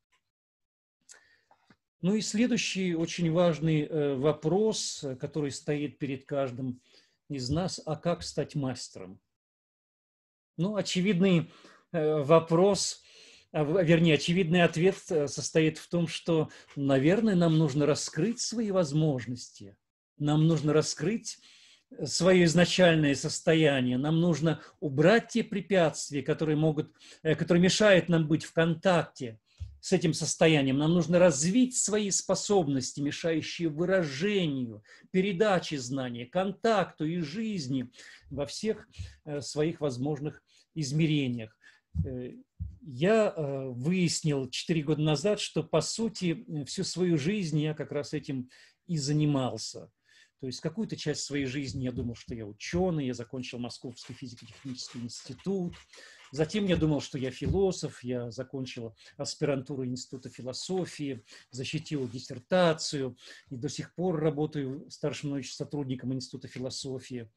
Ну и следующий очень важный вопрос, который стоит перед каждым из нас, а как стать мастером? Ну, очевидный вопрос – а, вернее, очевидный ответ э, состоит в том, что, наверное, нам нужно раскрыть свои возможности, нам нужно раскрыть э, свое изначальное состояние, нам нужно убрать те препятствия, которые могут, э, которые мешают нам быть в контакте с этим состоянием. Нам нужно развить свои способности, мешающие выражению, передаче знаний, контакту и жизни во всех своих возможных измерениях я э, выяснил 4 года назад, что, по сути, всю свою жизнь я как раз этим и занимался. То есть какую-то часть своей жизни я думал, что я ученый, я закончил Московский физико-технический институт. Затем я думал, что я философ, я закончил аспирантуру Института философии, защитил диссертацию и до сих пор работаю старшим научным сотрудником Института философии.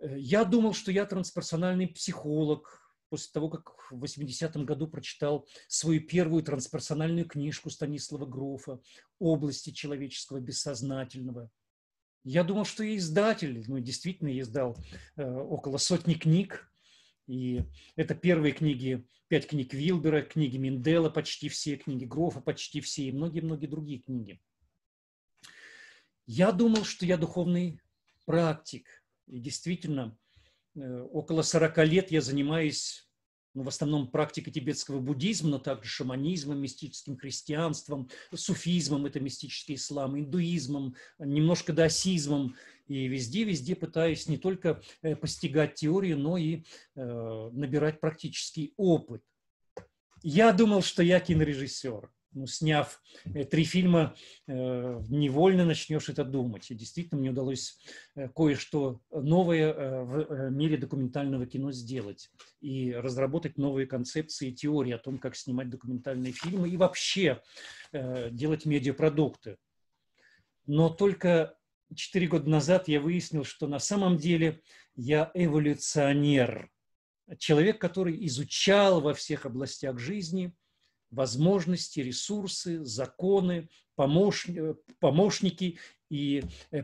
Э, я думал, что я трансперсональный психолог, после того, как в 80-м году прочитал свою первую трансперсональную книжку Станислава Грофа «Области человеческого бессознательного». Я думал, что я издатель, ну, действительно, я издал э, около сотни книг, и это первые книги, пять книг Вилбера, книги Миндела, почти все, книги Грофа, почти все, и многие-многие другие книги. Я думал, что я духовный практик. И действительно, Э, около 40 лет я занимаюсь ну, в основном практикой тибетского буддизма, но также шаманизмом, мистическим христианством, суфизмом, это мистический ислам, индуизмом, немножко даосизмом. И везде-везде пытаюсь не только э, постигать теорию, но и э, набирать практический опыт. Я думал, что я кинорежиссер ну, сняв э, три фильма, э, невольно начнешь это думать. И действительно, мне удалось э, кое-что новое в мире документального кино сделать и разработать новые концепции и теории о том, как снимать документальные фильмы и вообще делать медиапродукты. Но только четыре года назад я выяснил, что на самом деле я эволюционер, человек, который изучал во всех областях жизни – возможности, ресурсы, законы, помощ... Э, помощники и э,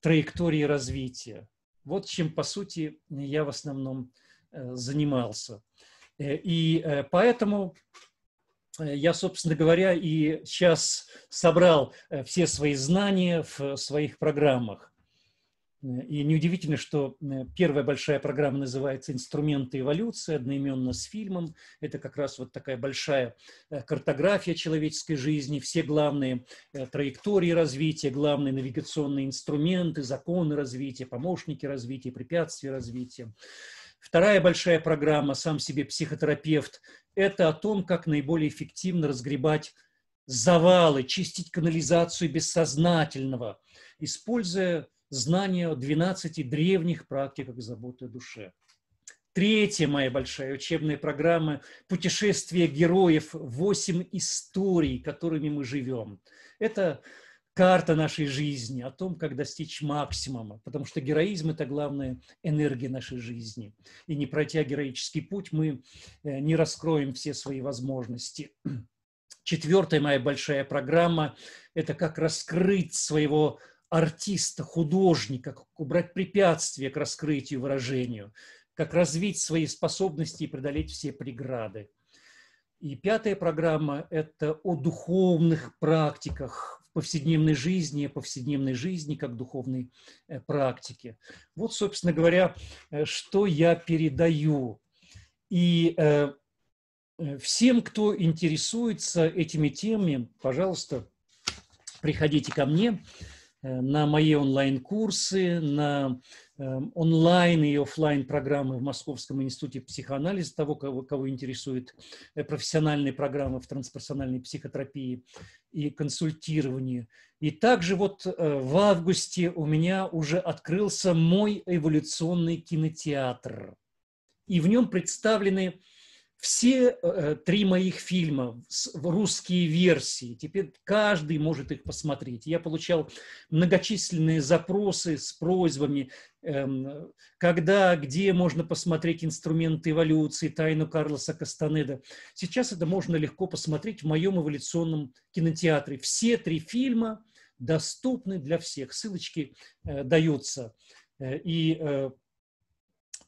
траектории развития. Вот чем, по сути, я в основном э, занимался. И поэтому я, собственно говоря, и сейчас собрал все свои знания в своих программах. И неудивительно, что э, первая большая программа называется «Инструменты эволюции», одноименно с фильмом. Это как раз вот такая большая э, картография человеческой жизни, все главные э, траектории развития, главные навигационные инструменты, законы развития, помощники развития, препятствия развития. Вторая большая программа «Сам себе психотерапевт» – это о том, как наиболее эффективно разгребать завалы, чистить канализацию бессознательного, используя знание о 12 древних практиках заботы о душе. Третья моя большая учебная программа – «Путешествие героев. Восемь историй, которыми мы живем». Это карта нашей жизни, о том, как достичь максимума, потому что героизм – это главная энергия нашей жизни. И не пройдя героический путь, мы э, не раскроем все свои возможности. Четвертая моя большая программа – это как раскрыть своего артиста, художника, как убрать препятствия к раскрытию выражению, как развить свои способности и преодолеть все преграды. И пятая программа – это о духовных практиках в повседневной жизни, повседневной жизни как духовной э, практике. Вот, собственно говоря, э, что я передаю. И э, всем, кто интересуется этими темами, пожалуйста, приходите ко мне – Э, на мои онлайн-курсы, на эм, онлайн и офлайн программы в Московском институте психоанализа, того, кого, кого интересует э, профессиональные программы в трансперсональной психотерапии и консультировании. И также вот э, в августе у меня уже открылся мой эволюционный кинотеатр. И в нем представлены все э, три моих фильма в русские версии. Теперь каждый может их посмотреть. Я получал многочисленные запросы с просьбами, э, когда, где можно посмотреть инструменты эволюции, тайну Карлоса Кастанеда. Сейчас это можно легко посмотреть в моем эволюционном кинотеатре. Все три фильма доступны для всех. Ссылочки э, даются. Э, и э,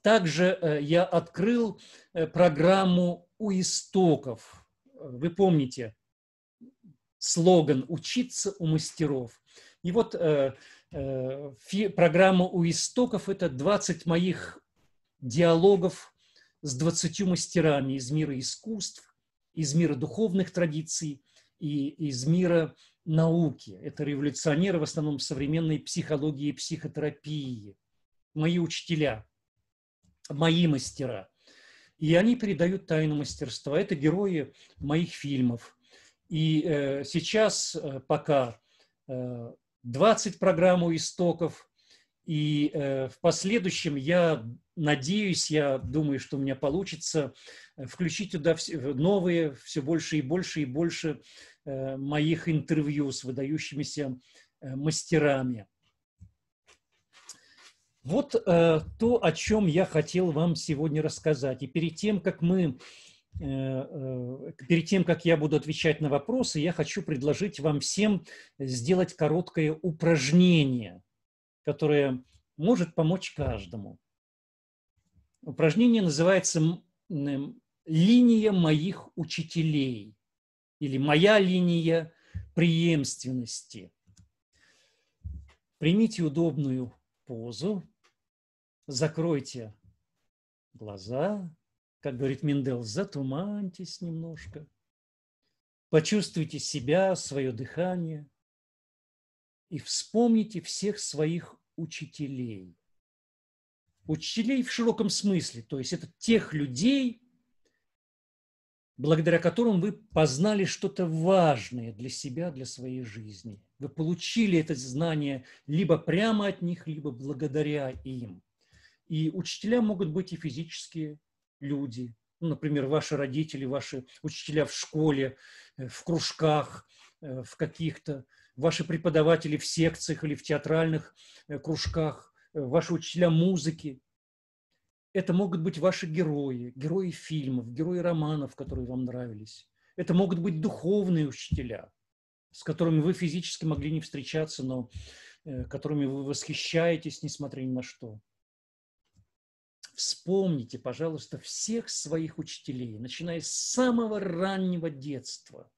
также э, я открыл э, программу «У истоков». Вы помните слоган «Учиться у мастеров». И вот э, программа «У истоков» – это 20 моих диалогов с 20 мастерами из мира искусств, из мира духовных традиций и из мира науки. Это революционеры в основном современной психологии и психотерапии, мои учителя – мои мастера. И они передают тайну мастерства. Это герои моих фильмов. И э, сейчас э, пока э, 20 программ у истоков, и э, в последующем я надеюсь, я думаю, что у меня получится э, включить туда все, новые, все больше и больше и больше э, моих интервью с выдающимися э, мастерами. Вот э, то, о чем я хотел вам сегодня рассказать. И перед тем, как мы э, э, перед тем, как я буду отвечать на вопросы, я хочу предложить вам всем сделать короткое упражнение, которое может помочь каждому. Упражнение называется «Линия моих учителей» или «Моя линия преемственности». Примите удобную позу, закройте глаза, как говорит Миндел, затуманьтесь немножко, почувствуйте себя, свое дыхание и вспомните всех своих учителей. Учителей в широком смысле, то есть это тех людей, благодаря которым вы познали что-то важное для себя, для своей жизни. Вы получили это знание либо прямо от них, либо благодаря им – и учителя могут быть и физические люди, ну, например, ваши родители, ваши учителя в школе, э, в кружках, э, в каких-то, ваши преподаватели в секциях или в театральных э, кружках, ваши учителя музыки. Это могут быть ваши герои, герои фильмов, герои романов, которые вам нравились. Это могут быть духовные учителя, с которыми вы физически могли не встречаться, но которыми вы восхищаетесь, несмотря ни на что. Вспомните, пожалуйста, всех своих учителей, начиная с самого раннего детства.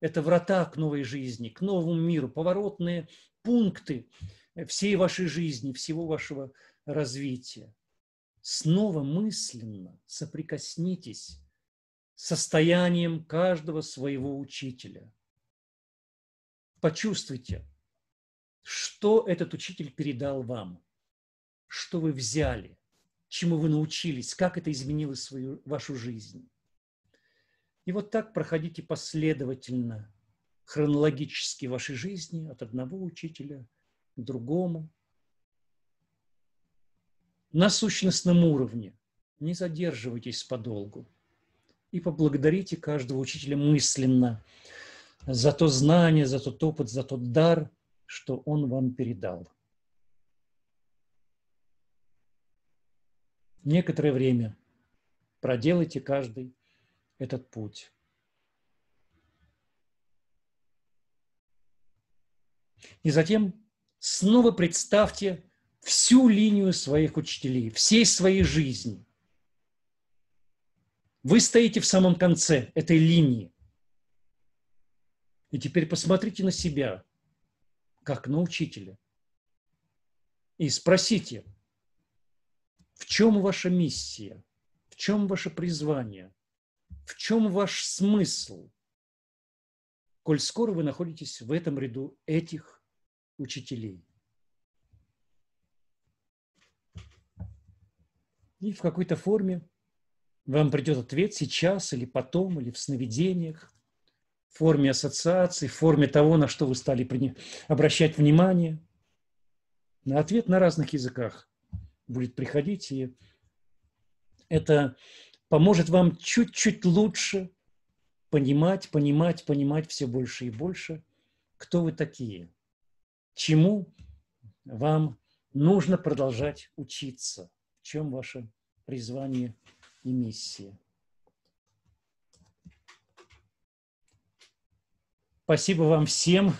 Это врата к новой жизни, к новому миру, поворотные пункты всей вашей жизни, всего вашего развития. Снова мысленно соприкоснитесь с состоянием каждого своего учителя. Почувствуйте, что этот учитель передал вам, что вы взяли, чему вы научились, как это изменило свою, вашу жизнь. И вот так проходите последовательно, хронологически вашей жизни от одного учителя к другому. На сущностном уровне не задерживайтесь подолгу и поблагодарите каждого учителя мысленно за то знание, за тот опыт, за тот дар, что он вам передал. некоторое время проделайте каждый этот путь. И затем снова представьте всю линию своих учителей, всей своей жизни. Вы стоите в самом конце этой линии. И теперь посмотрите на себя, как на учителя. И спросите – в чем ваша миссия? В чем ваше призвание? В чем ваш смысл? Коль скоро вы находитесь в этом ряду этих учителей. И в какой-то форме вам придет ответ сейчас или потом, или в сновидениях, в форме ассоциаций, в форме того, на что вы стали обращать внимание. На ответ на разных языках – будет приходить, и это поможет вам чуть-чуть лучше понимать, понимать, понимать все больше и больше, кто вы такие, чему вам нужно продолжать учиться, в чем ваше призвание и миссия. Спасибо вам всем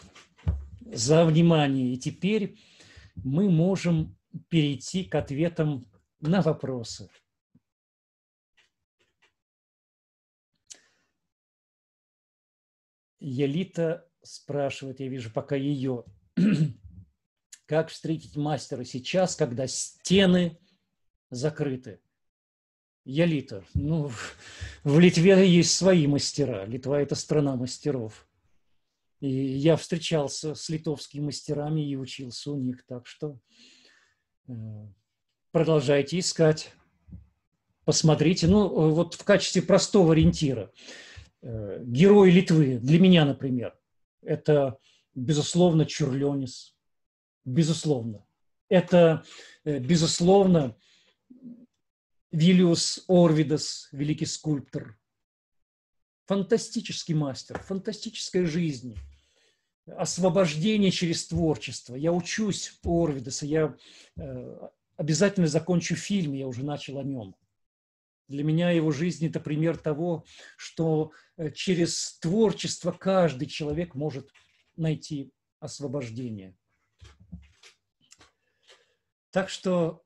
за внимание. И теперь мы можем перейти к ответам на вопросы. Елита спрашивает, я вижу пока ее, как встретить мастера сейчас, когда стены закрыты? Елита, ну, в Литве есть свои мастера. Литва – это страна мастеров. И я встречался с литовскими мастерами и учился у них, так что Э, продолжайте искать, посмотрите. Ну, э, вот в качестве простого ориентира. Э, Герои Литвы, для меня, например, это, безусловно, Чурленис. Безусловно. Это, безусловно, Вилиус Орвидас, великий скульптор. Фантастический мастер, фантастическая жизнь – освобождение через творчество. Я учусь у Орвидеса, я э, обязательно закончу фильм, я уже начал о нем. Для меня его жизнь – это пример того, что э, через творчество каждый человек может найти освобождение. Так что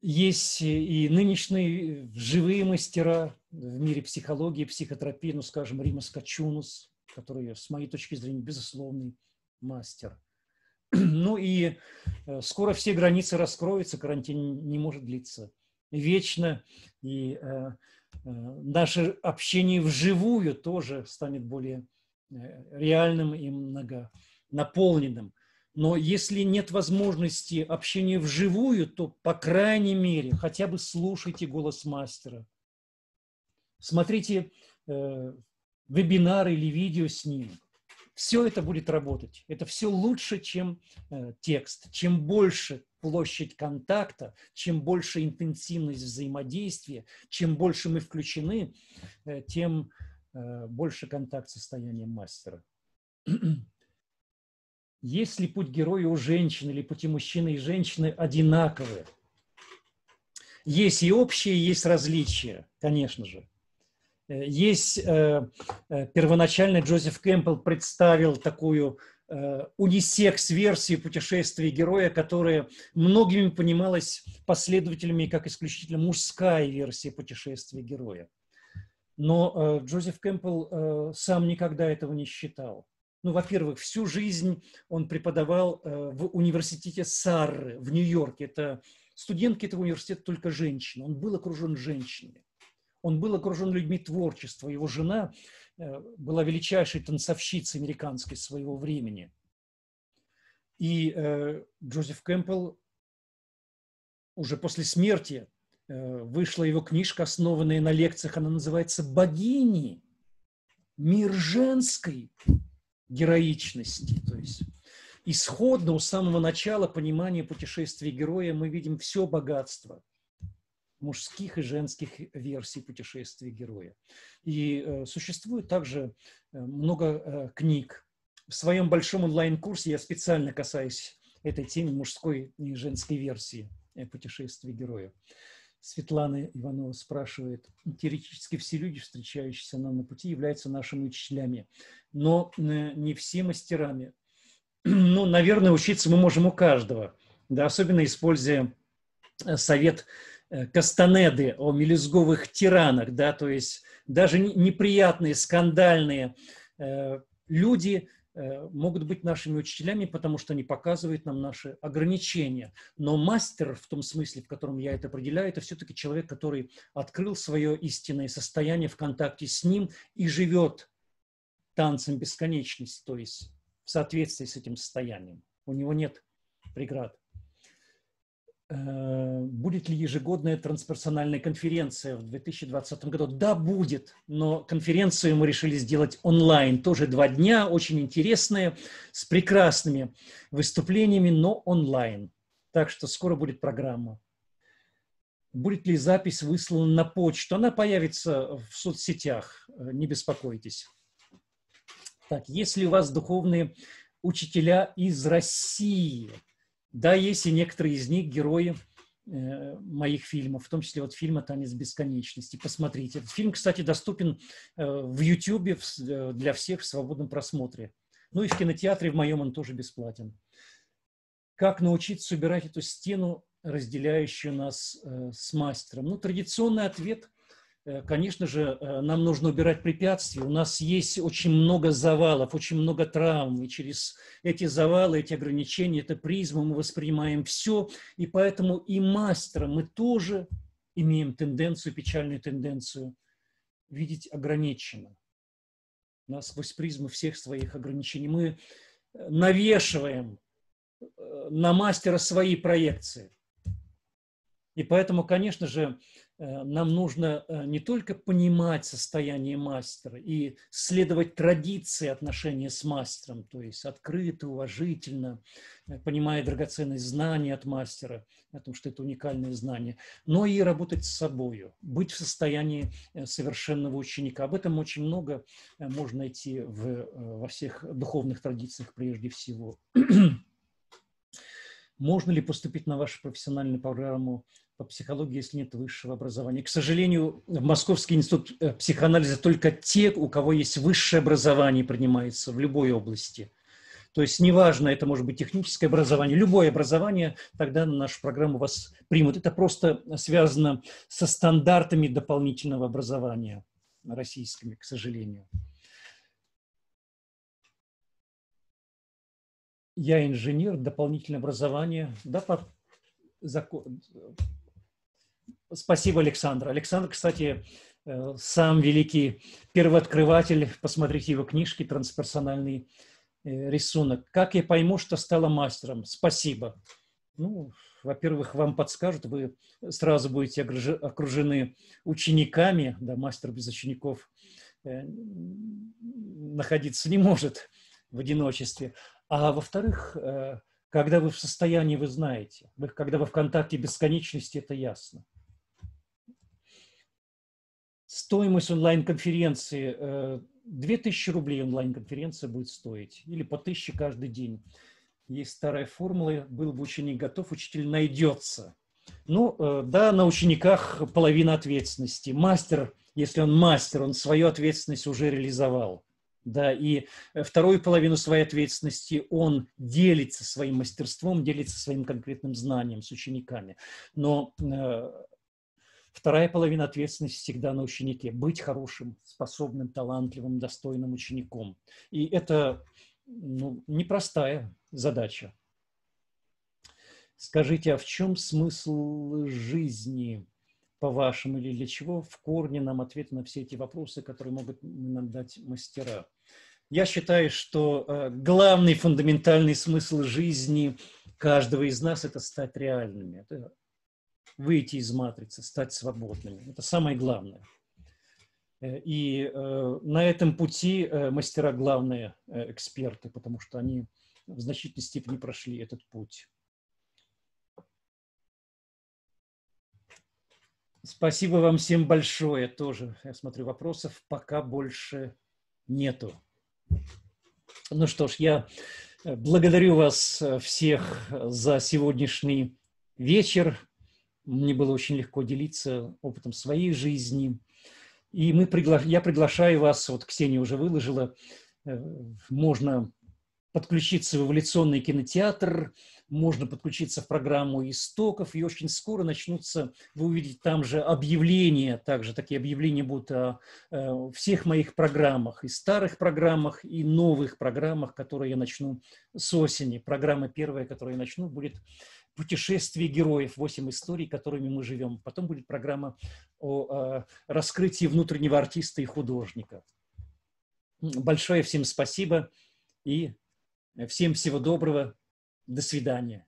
есть и нынешние э, живые мастера в мире психологии, психотерапии, ну, скажем, Римас Качунус, который, с моей точки зрения, безусловный мастер. Ну и э, скоро все границы раскроются, карантин не может длиться вечно, и э, э, наше общение вживую тоже станет более реальным и много наполненным. Но если нет возможности общения вживую, то, по крайней мере, хотя бы слушайте голос мастера. Смотрите вебинары или видео с ним. Все это будет работать. Это все лучше, чем э, текст. Чем больше площадь контакта, чем больше интенсивность взаимодействия, чем больше мы включены, э, тем э, больше контакт с состоянием мастера. Если путь героя у женщины или пути мужчины и женщины одинаковые, есть и общие, есть различия, конечно же. Есть э, э, первоначально Джозеф Кэмпбелл представил такую э, унисекс-версию путешествий героя, которая многими понималась последователями как исключительно мужская версия путешествия героя. Но Джозеф Кэмпбелл сам никогда этого не считал. Ну, во-первых, всю жизнь он преподавал в университете Сарры в Нью-Йорке. Это студентки этого университета только женщины. Он был окружен женщинами. Он был окружен людьми творчества. Его жена э, была величайшей танцовщицей американской своего времени. И э, Джозеф Кэмпбелл уже после смерти э, вышла его книжка, основанная на лекциях. Она называется «Богини. Мир женской героичности». То есть исходно у самого начала понимания путешествия героя мы видим все богатство мужских и женских версий путешествия героя. И э, существует также э, много э, книг. В своем большом онлайн-курсе я специально касаюсь этой темы мужской и женской версии э, путешествия героя. Светлана Иванова спрашивает, теоретически все люди, встречающиеся нам на пути, являются нашими учителями, но э, не все мастерами. Ну, наверное, учиться мы можем у каждого, да, особенно используя совет Э, кастанеды о мелизговых тиранах, да, то есть даже неприятные, скандальные э, люди э, могут быть нашими учителями, потому что они показывают нам наши ограничения. Но мастер, в том смысле, в котором я это определяю, это все-таки человек, который открыл свое истинное состояние в контакте с ним и живет танцем бесконечности, то есть в соответствии с этим состоянием. У него нет преград. Э, будет ли ежегодная трансперсональная конференция в 2020 году? Да, будет, но конференцию мы решили сделать онлайн. Тоже два дня, очень интересные, с прекрасными выступлениями, но онлайн. Так что скоро будет программа. Будет ли запись выслана на почту? Она появится в соцсетях, э, не беспокойтесь. Так, если у вас духовные учителя из России – да, есть и некоторые из них герои э, моих фильмов, в том числе вот фильма «Танец бесконечности». Посмотрите. Этот фильм, кстати, доступен э, в YouTube э, для всех в свободном просмотре. Ну и в кинотеатре в моем он тоже бесплатен. Как научиться убирать эту стену, разделяющую нас с мастером? Ну, традиционный ответ – Э, конечно же, э, нам нужно убирать препятствия. У нас есть очень много завалов, очень много травм, и через эти завалы, эти ограничения, это призма мы воспринимаем все, и поэтому и мастера мы тоже имеем тенденцию, печальную тенденцию видеть ограниченно. Нас сквозь призму всех своих ограничений. Мы э, навешиваем на мастера свои проекции. И поэтому, конечно же, Э, нам нужно э, не только понимать состояние мастера и следовать традиции отношения с мастером, то есть открыто, уважительно, э, понимая драгоценность знаний от мастера, о том, что это уникальное знание, но и работать с собою, быть в состоянии совершенного ученика. Об этом очень много можно найти в, во всех духовных традициях прежде всего можно ли поступить на вашу профессиональную программу по психологии, если нет высшего образования. К сожалению, в Московский институт э, психоанализа только те, у кого есть высшее образование, принимается в любой области. То есть неважно, это может быть техническое образование, любое образование, тогда нашу программу вас примут. Это просто связано со стандартами дополнительного образования российскими, к сожалению. Я инженер, дополнительное образование. Да, по закон, Спасибо, Александр. Александр, кстати, э, сам великий первооткрыватель. Посмотрите его книжки «Трансперсональный э, рисунок». Как я пойму, что стала мастером? Спасибо. Ну, во-первых, вам подскажут, вы сразу будете окружены учениками, да, мастер без учеников э, находиться не может в одиночестве. А во-вторых, когда вы в состоянии, вы знаете. когда вы в контакте бесконечности, это ясно. Стоимость онлайн-конференции 2000 э, рублей онлайн-конференция будет стоить, или по 1000 каждый день. Есть старая формула, был бы ученик готов, учитель найдется. Ну, э, да, на учениках половина ответственности. Мастер, если он мастер, он свою ответственность уже реализовал. Да, и вторую половину своей ответственности он делится своим мастерством, делится своим конкретным знанием с учениками. Но э, Вторая половина ответственности всегда на ученике – быть хорошим, способным, талантливым, достойным учеником. И это ну, непростая задача. Скажите, а в чем смысл жизни, по-вашему, или для чего в корне нам ответ на все эти вопросы, которые могут нам дать мастера? Я считаю, что э, главный фундаментальный смысл жизни каждого из нас – это стать реальными, это выйти из матрицы, стать свободными. Это самое главное. Э, и э, на этом пути э, мастера главные эксперты, потому что они в значительной степени прошли этот путь. Спасибо вам всем большое тоже. Я смотрю, вопросов пока больше нету. Ну что ж, я благодарю вас всех за сегодняшний вечер. Мне было очень легко делиться опытом своей жизни. И мы пригла... я приглашаю вас, вот Ксения уже выложила, э, можно подключиться в эволюционный кинотеатр, можно подключиться в программу истоков, и очень скоро начнутся, вы увидите там же объявления, также такие объявления будут о, о э, всех моих программах, и старых программах, и новых программах, которые я начну с осени. Программа первая, которую я начну, будет путешествие героев, 8 историй, которыми мы живем. Потом будет программа о э, раскрытии внутреннего артиста и художника. Большое всем спасибо и всем всего доброго. До свидания.